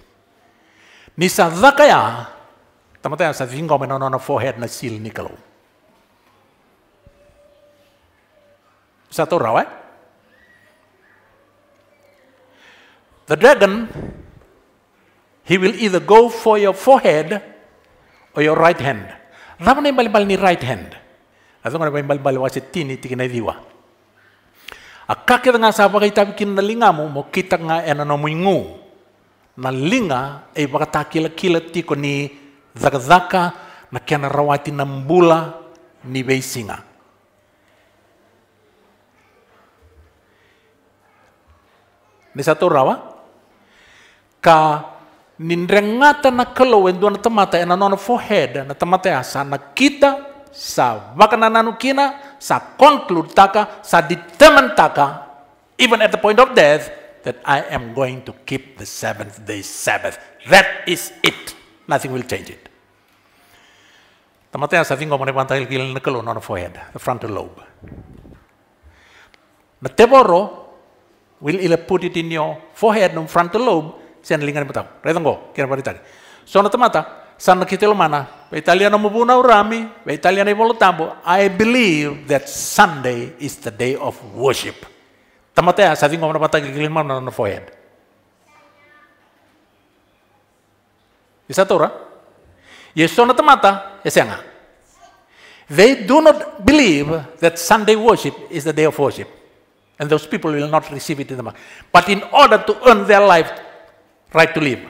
Speaker 1: Misavaka ya, tamataya sa vingo mena nona forehead na sil nikalo. Satu rawe eh? The dragon, he will either go for your forehead or your right hand. Rama na bal ni right hand. Ato nga na imbal-bal wasit tini tikinay diwa. Akakita nga sa na kinalingamo mo, kita nga enanomuingu na linga e kila tiko ni zakazaka na kia na rawa ati na mbula ni beisinga. ni satu rawa ka nindrengata na kelo wendo na tamata e na nono forehead na tamata ya sa na kita sa wakana nanukina sa conclude taka sa determine taka even at the point of death that I am going to keep the seventh day Sabbath. That is it. Nothing will change it. Tamatayas, I think, I'm going to kill on the forehead, the frontal lobe. But tomorrow, will put it in your forehead and frontal lobe, sendlingan mo go, Reto ko, kinapalitan. So na tamata, san nakitilo mana, Italiano mo mubuna urami, Italiano ibolo tambo. I believe that Sunday is the day of worship. Tamatea, sa ating kumanapatag ikilimaw na no forehead. Isa tora? Yeso na tamata, isa nga. They do not believe that Sunday worship is the day of worship. And those people will not receive it in the market. But in order to earn their life, right to live.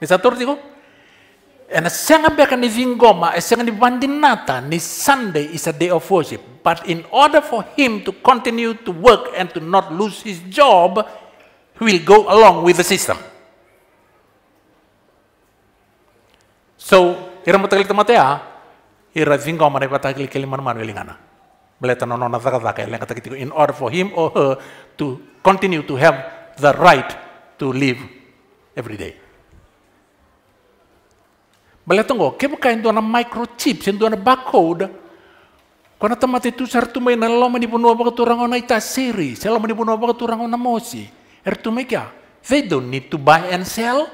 Speaker 1: Bisa tora tiko? And sangabekan is ingoma, sangabandin nata, ni Sunday is a day of worship. But in order for him to continue to work and to not lose his job, he will go along with the system. So, ira matagal tamatea, ira zingoma na ipatagil kiliman man wilingana. Bleta no zaka zakazaka, ilang katakitiko, in order for him or her to continue to have the right to live every day. Baletong ko, kaya kain doon na microchips, yung doon na barcode, kung natamata itu sertumai na lama ni puno apa keturang ona ita siri, selama ni puno apa keturang ona mosi. Ertumai kya, they don't need to buy and sell.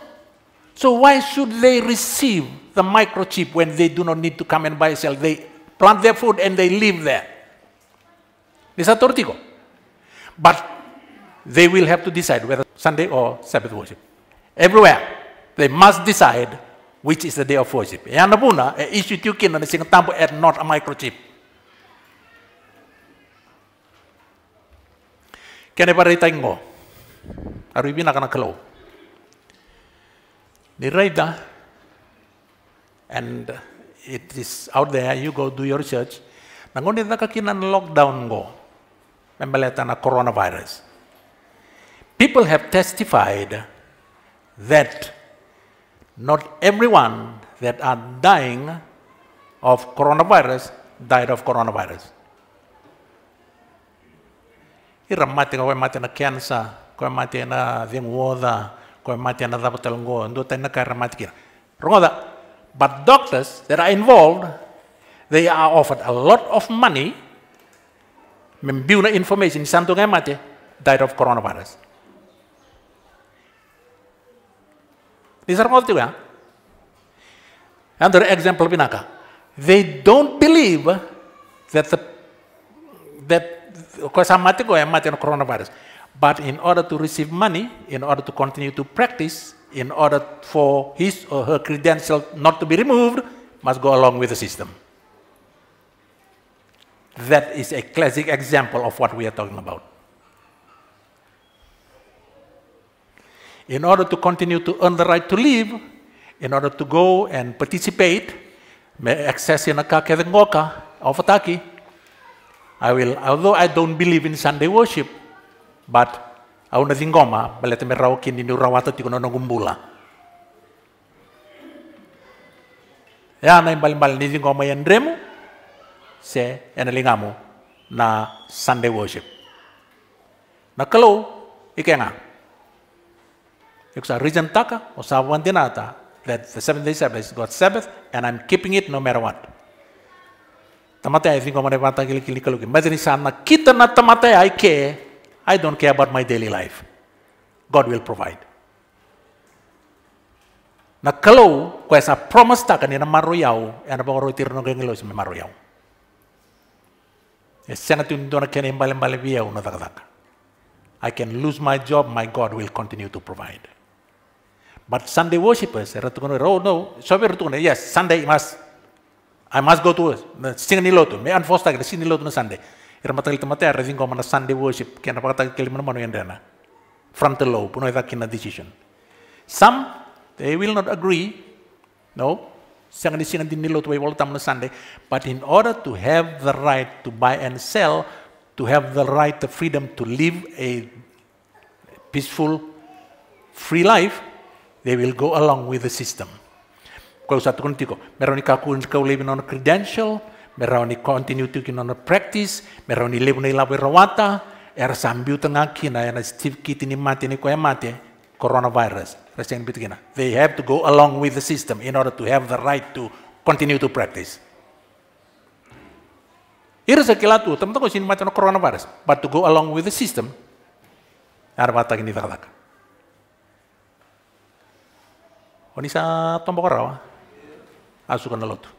Speaker 1: So why should they receive the microchip when they do not need to come and buy and sell? They plant their food and they live there. Bisa torti ko. But they will have to decide whether Sunday or Sabbath worship. Everywhere, they must decide which is the day of worship. Yang napuna, e isu tukin na eh, sing tampo at not a microchip. Kene pare tango. Aru ibina kana kalo. Ni and it is out there you go do your church. Nangon din kakinan lockdown go. Membaleta na coronavirus. People have testified that not everyone that are dying of coronavirus died of coronavirus. Ira mati kowe mati na cancer, kowe mati na dingwoda, kowe mati na dapatalongo, ndo tena kara mati kira. Rongoda, but doctors that are involved, they are offered a lot of money, membiuna information, santungai mati, died of coronavirus. Nisargamavattu kuya. Another example Vinaka. They don't believe that the that kosamati and mati coronavirus. But in order to receive money, in order to continue to practice, in order for his or her credential not to be removed, must go along with the system. That is a classic example of what we are talking about. in order to continue to earn the right to live, in order to go and participate, access in a kakerengoka of Ataki. I will, although I don't believe in Sunday worship, but au na zingoma, let me rao kini ni urawata tiko na nagumbula. Ya na imbalimbali ni zingoma ya ndremu, se enalingamu na Sunday worship. Na kalau, ikenga because a region taka o sawantinata that the seventh day Sabbath is God's Sabbath and I'm keeping it no matter what. Tamatay, I think I'm going to Imagine sana kita na tamatay, I care. I don't care about my daily life. God will provide. Na kalau ko sa promise ta kanina maruyaw, ana ba ro tirno ng ngilo sa maruyaw. Sana tun do na kene imbal biya uno I can lose my job, my God will continue to provide. But Sunday worshippers, eh, oh no, yes, Sunday must. I must go to eh, sinilotu. May unforced agri sinilotu na Sunday. Irmatalit matay arrezing common man Sunday worship Can napakatagkilim na mano yan dana. Frontal lobe, puno ita kina decision. Some, they will not agree, no, siyang nisingan din nilotu ay wala on Sunday. But in order to have the right to buy and sell, to have the right, the freedom to live a peaceful, free life, they will go along with the system. Kau satu kon tiko, meroni kaku kau on a credential, meroni continue tiki non practice, meroni lebih nai lawe rawata, er sambiu tengah kina, er Steve kiti ni mati ni kaya mati, coronavirus. Resen bitkina. They have to go along with the system in order to have the right to continue to practice. Ira sekila tu, teman-teman kau sini macam coronavirus, but to go along with the system, ada batak ini tak Onisa oh, tombok rawa. Asukan ah, lotu.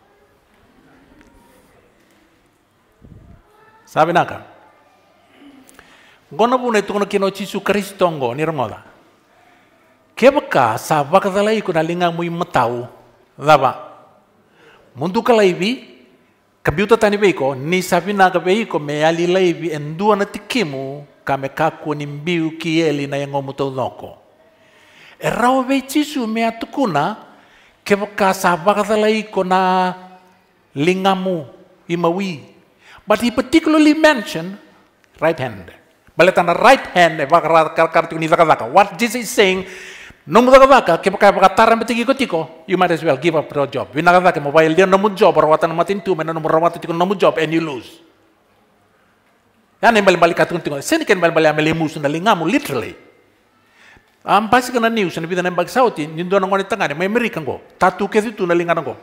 Speaker 1: Sabi naka. Gono pune kono kino chisu kristongo ni rongoda. Kebaka sabak dalai kuna linga mui matau. Daba. Mundu kalaibi kabiuta tani beiko ni sabi naka beiko me ali laibi endua na tikimu kame kaku ni kieli na yango e noko. E rau vei tisu mea tukuna, ke wakasa na lingamu imawi, But he particularly mentioned right hand. Baletana right hand e wakarakartu ni zakazaka. What Jesus is saying, Nung zakazaka, ke pakai pakataran betiki kotiko, you might as well give up your job. Winakazaka, you bayal dia nomu job, rawatan matin tu, mena nomor rawatan tiko nomu job, and you lose. Yan yang balik-balik katun tiko. Sini kan balik-balik amelimu na lingamu, literally. Ampasi na news? sana bidan nembak sauti, nindo na ngone tangane, mai merika kanggo tatu ke situ na lingana go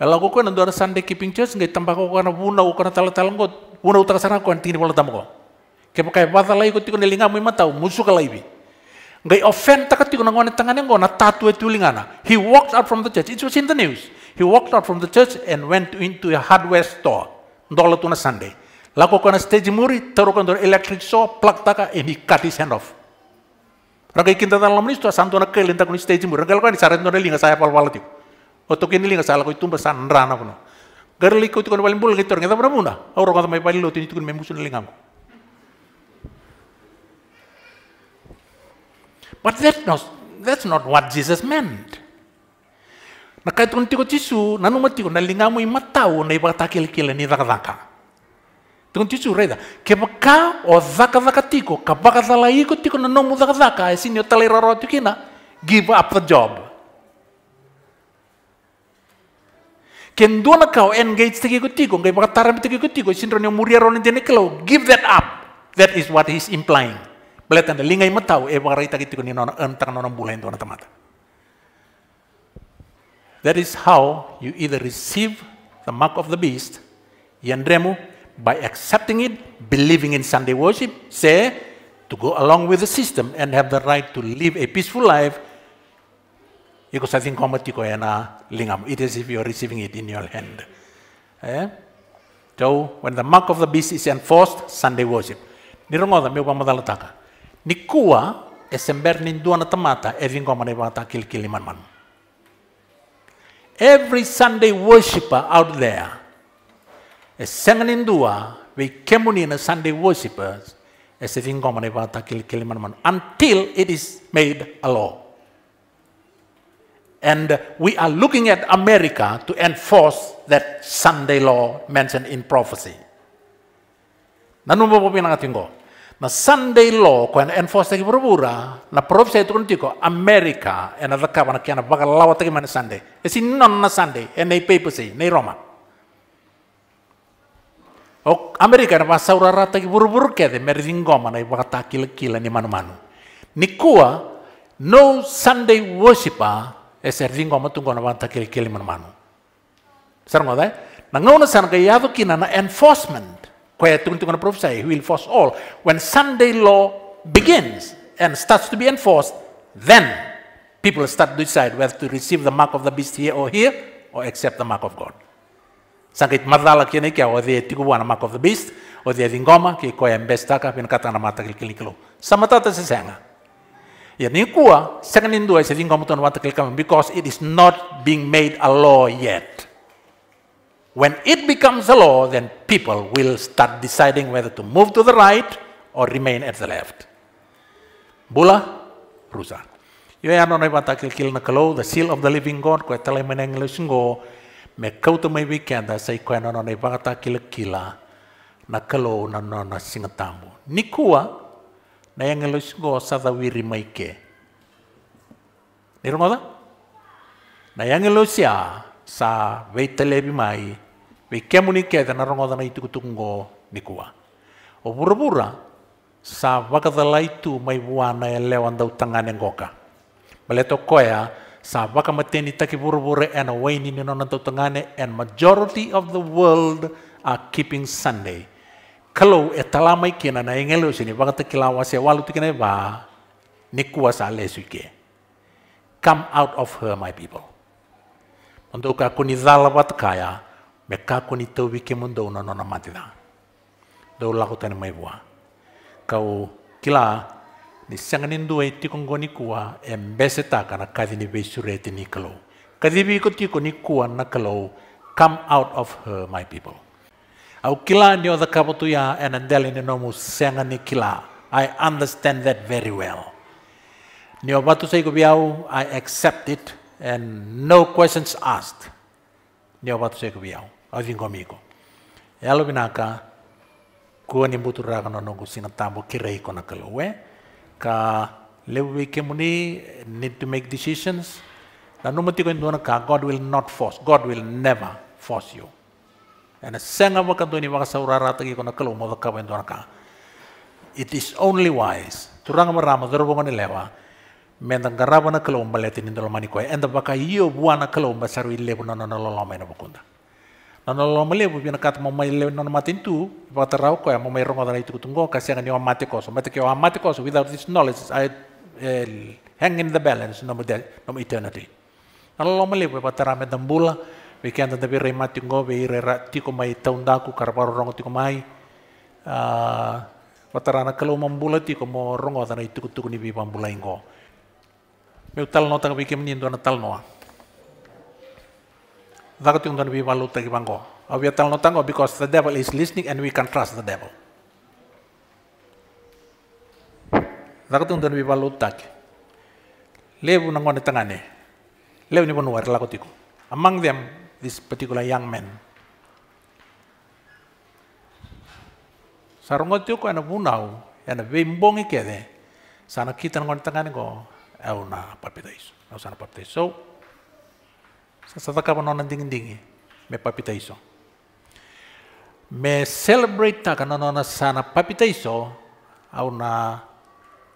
Speaker 1: Ela ko kona ndora sande keeping church ngai tamba go kana wuna ko kana tala tala go wuna utara sana ko antini bola tamko. Kepa kai wata lai ko tiko na linga mai matau, ka lai bi. Ngai offend taka tiko na ngone tangane ngo na tatu etu lingana. He walked out from the church. It was in the news. He walked out from the church and went into a hardware store. Ndola tuna Sunday. Lako kona stage muri, tarukan dor electric saw, plak taka, and he cut his hand off. Ranka ikinta tan lamni sto santo na kail inta kun stage mu ranka lakoni saret no relinga saya pal tiu. Oto kini linga saya koi tumba san rana kuno. Garli itu tukon paling bul gitor ngeta muna. Aku kata mai paling loti tukon mai musun linga mu. But that not, that's not what Jesus meant. Nakai kai tiko tisu, nanu mati na linga mu imatau na ipa takil kil ni raka raka. Então tisu reda. Kebaka o zaka zaka tiko, Kebaka zala iko tiko na nomu zaka zaka, e sinio tali raro tukina give up the job. Ken kau engage tiki ko tiko, ngai baka taram tiki ko tiko, sinro ni muria roni jene kelo, give that up. That is what he's implying. Beletan, lingai e matau, e baka raita kitiko ni nona entang nona tamata. That is how you either receive the mark of the beast, yandremu, e by accepting it, believing in Sunday worship, say, to go along with the system and have the right to live a peaceful life, Because I think lingam. It is if you are receiving it in your hand. Eh? So, when the mark of the beast is enforced, Sunday worship. Nikua Every Sunday worshiper out there Senganindua, we kemuni as Sunday worshippers as if until it is made a law. And we are looking at America to enforce that Sunday law mentioned in prophecy. Nanu mo pinangatin ko. Na Sunday law ko na enforce tagi berbura na prophecy itu kunti ko America and ada kapan kian bakal lawat tagi mana Sunday. Esin non na Sunday and nei papacy nei Roma. o oh, amerikana masaurara ki buru-buru kede meringomana i wakata kila-kila ni manu-manu Nikua no sunday worship a ese tungo na wakata kila-kila ni manu-manu sarangoda na ngona sana ka yavu kina na enforcement kaya tungtungkona prophesy he will force all when sunday law begins and starts to be enforced then people start to decide whether to receive the mark of the beast here or here or accept the mark of god Sangit madala kene kia o dia tiku wana mark of the beast, o dia dingoma ki ko em bestaka pin kata na mata kil kiliklo. Samatata se senga. Ya ni kua second indu se dingoma ton wata kilikam because it is not being made a law yet. When it becomes a law, then people will start deciding whether to move to the right or remain at the left. Bula, rusa. Yo ya no ne wata kil kil na kalo, the seal of the living God, ko tele meneng lesingo, me tu mai wikenda sai koena nono nei wangata kila kila na kalo na no Nikua na yang ngelusingo sada wiri mai ke. Nirongoda? Na yang ngelusia sa telebi mai wikemuni ke na rongoda na itukutungo nikua. O bura sa wakadala itu mai buana yang e lewandau tangan yang goka. Meleto koya, Saba kama mateni taki burubure and ni nino nanto tangane and majority of the world are keeping Sunday. Kalau etalama ikina na ingelo sini bakata kilawa se walu tikina ba ni kuasa lesuke. Come out of her my people. Untuk aku zala zalabat kaya, meka aku ni tawi kemundo na nona matida. Do lakukan mai buah. Kau kila ni sanganin duwe tiko ngoni kuwa embese takana kathi ni vesureti ni kalau. Kathi viko tiko ni kuwa na kalau, come out of her, my people. Au kila ni oda kapotu ya enandeli ni nomu sangani kila. I understand that very well. Ni obatu saiku biau, I accept it and no questions asked. Ni obatu saiku biau. Au vingo miko. Yalo binaka, kuwa ni mbutu raka no nongu tambo kirei kona kalau, eh? ka Levikimuni need to make decisions. God will not force. God will never force you. And senga wakandoni wakasaurarata kono kalu modaka wendonaka. It is only wise. Turanga marama dorobongan lewa. Mendang garabana kalu mbaleti nindolo manikoy. Enda baka iyo buana kalu mbasaru ilebo nonololo mena bakunda. Nana lo mele bu bina kat momai le nana matin tu pata rau ko ya momai rongo dana itu tunggo kasi angani o mati koso mati ke o mati koso without this knowledge I eh, hang in the balance no nom eternity. Nana lo mele bu pata rame dambula we kian tanda rei mati ngo be ire tiko mai taun daku karbaro rongo tiko mai ah, pata rana kalau mambula tiko mo rongo dana itu tuku ni bi bambula ingo. Mi utal nota ke bikin ni na tal noa that is going to be tagi bango. We are no tango because the devil is listening and we can trust the devil. That is going to be tagi. Lebu nangone tangane. Lebu ni bonuar lakotiku. Among them, this particular young man. Sarongotiku ana bunau, ana bimbongi kede. Sana kita nangone tangane go, Eu na papita isu. sana papita So, sataka manao may papita iso. me celebrate taka nanao sana papita iso, au na na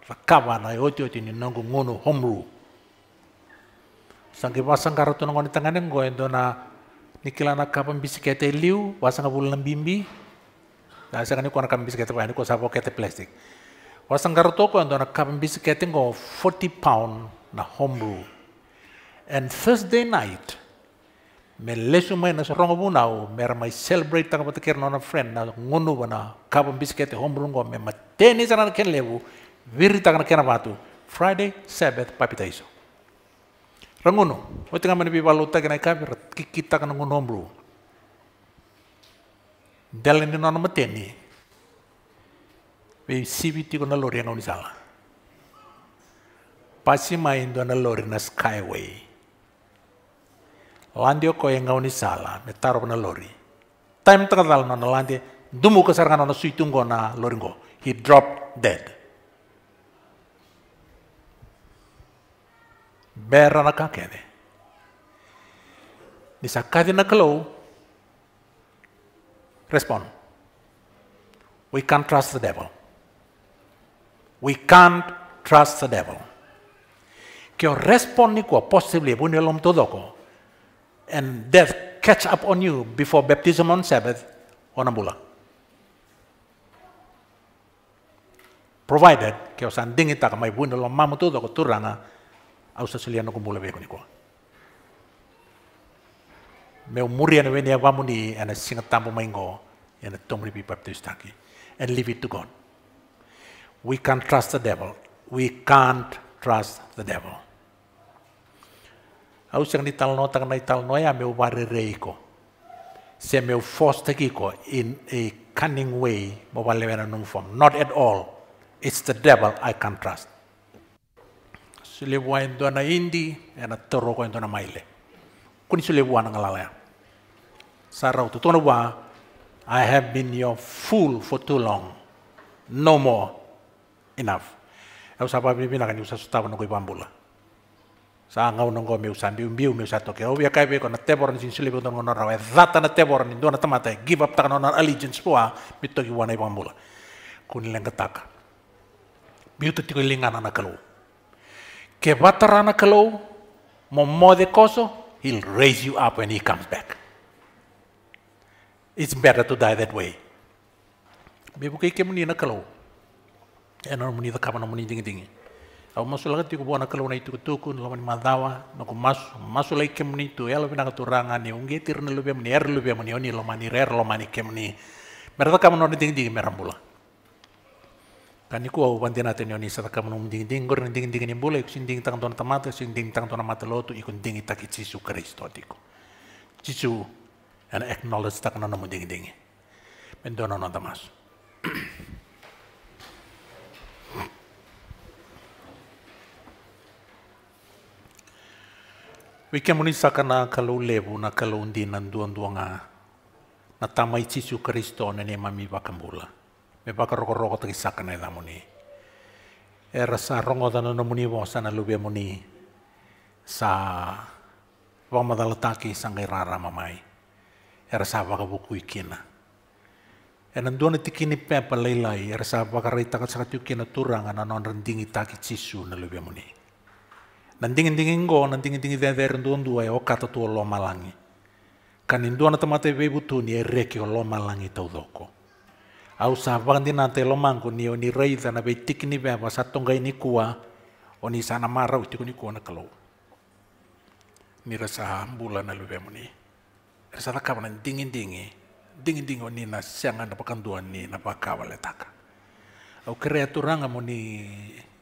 Speaker 1: rakavana e ni ninangu ngono homru sangi wasangkara tunangoni tangane e na ndona nikilana kapam bisikete liu wasanga bulan bimbi Nah, saya kan ini e kurang kambing sekitar ini, kurang sabo kete plastik. Wasang garoto ko ando nak kambing sekitar ko 40 pound na homebrew. And Thursday night, me lesu mai na sorongo buna o mer mai celebrate tanga pata kerna na friend na ngunu bana kapa biscuit hombrungo me ma teni sana ken lebu viri tanga kena batu friday sabbath papita iso rangunu o tanga mani bi baluta kena kapi kita na ngunu hombru dalen ni ma mateni be cbt na lori e ngau ni sala pasi mai ndo na lori na skyway landio ko yang ngau ni sala me taro na lori time taka dal na landi dumu ko sarangana na suitungo na loringo he dropped dead bera na kakene ni sakadi na kalo respond we can't trust the devil we can't trust the devil kio respond ni ko possibly bunelom todoko and death catch up on you before baptism on Sabbath or Nambula. Provided que os anding ita kamay bundo lo mamu ako do turanga au sa suliano kumbula be kuniko. Meu muria na a vamuni ana singa tambo maingo a tomri bi baptistaki and leave it to God. We can't trust the devil. We can't trust the devil. au sang ni tal nota na tal no ya me o reiko se me kiko in a cunning way mo vera non form not at all it's the devil i can't trust sule bua in dona indi ena toro ko in dona maile kuni sule bua na ya sara i have been your fool for too long no more enough au sapa bibina kan usa sutava no ko sanga uno go meu sambi umbi umeu sato ke ovia kai be kona teboron sin sili be kona rawe zata na teboron indona tamata give up takano na allegiance poa mito ki wana ibang mula kuni lenga taka biutu tiko ilinga na ke batarana kalo mo mo de koso he'll raise you up when he comes back it's better to die that way be bukai ke muni na kalo enor muni da na muni dingi dingi Au masuk lagi tiku buana kalau nai itu tuku nala mani madawa naku masu masu lagi kemni tu ya lebih nanga turanga ni tir tirne lebih mani er lebih mani oni lo mani rer lo mani kemni. Mereka kamu noni ting ting merambula. Kaniku au panti nate ni oni sata kamu nong ting ting gor ting ting ni bule sing ting tang tona tamata sing ting tang tona mata lotu ikun ting itaki cisu kristo tiku. Cisu and acknowledge tak nono munding ding. Mendono Thank mas. Wike muni sakana kalau lebu na kalau undi nanduan duanga na tamai cisu Kristo na ne mami bakambula. Me baka roko roko tagi sakana eda muni. E rasa rongo dana no muni wo sana muni sa wamadala taki sangai rara mamai. E rasa baka buku ikina. E nanduan na tikini pepa leilai e rasa baka reita kat saka kina turanga na non rendingi taki cisu na lubia muni go, nan tingin tingin tingi ver ndu ndu e o kata tu lo malangi kan ndu ana tamate ve butu ni e reki o lo malangi tau doko au sa vandi na te lo mango ni o ni reitha na ve tiki ni veva sa tonga ni kua o ni sana marau tik ni kua na kalau ni rasa ambula na luve muni rasa na kama na dingi dingi dingi dingi o ni na sianga na pakanduan ni na pakawale taka au kere aturanga muni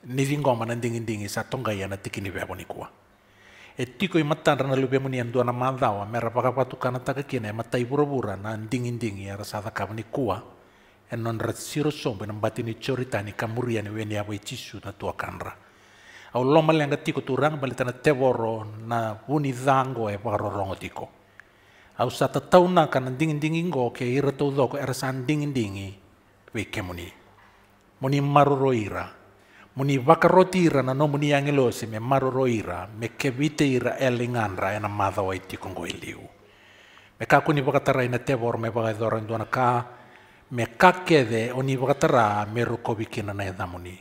Speaker 1: nivingoma na ndingindingi sa tongai ana ya tikini vevo nikua e tiko imata matara na lupe muni andua ya na madhawa mera paka kana taka kina e matai ndingi na ndingindingi ara ya sa thakava nikua e non ra siro sombe na mbati ni choritani kamuria ni weni avo i na tua kanra au loma lenga tiko turanga balita na tevoro na wuni zango e pakarorongo tiko au sa tauna kana ndingi ngo ke ira tau dhoko era sa ndingindingi kemuni muni maroro ira muni vakaroti ira na no muni angelosi me maroro ira me kevite ira elinganra ena madha wa itikongo iliu me ka vakatara ina tevor me vakaidora na ka me ka kede oni vakatara me rukovikina na eda muni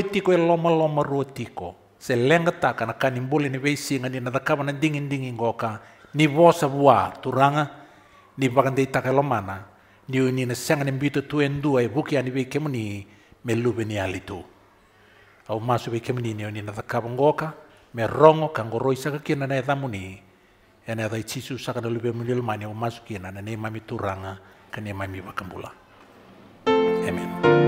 Speaker 1: itiko e loma loma se lenga taka na kani mbuli ni veisinga ni na dakava na dingin dingin goka ni vosa vua turanga ni vakandei taka lomana ni uni na senga ni mbito e buki ani vei kemuni me lubeni alitu au masu ke kemini ni na thaka bongoka me rongo kangoro isa kina na ethamu ni ena dai chisu saka na lube mulil mani au masu kina na ne mami turanga kane mami bakambula amen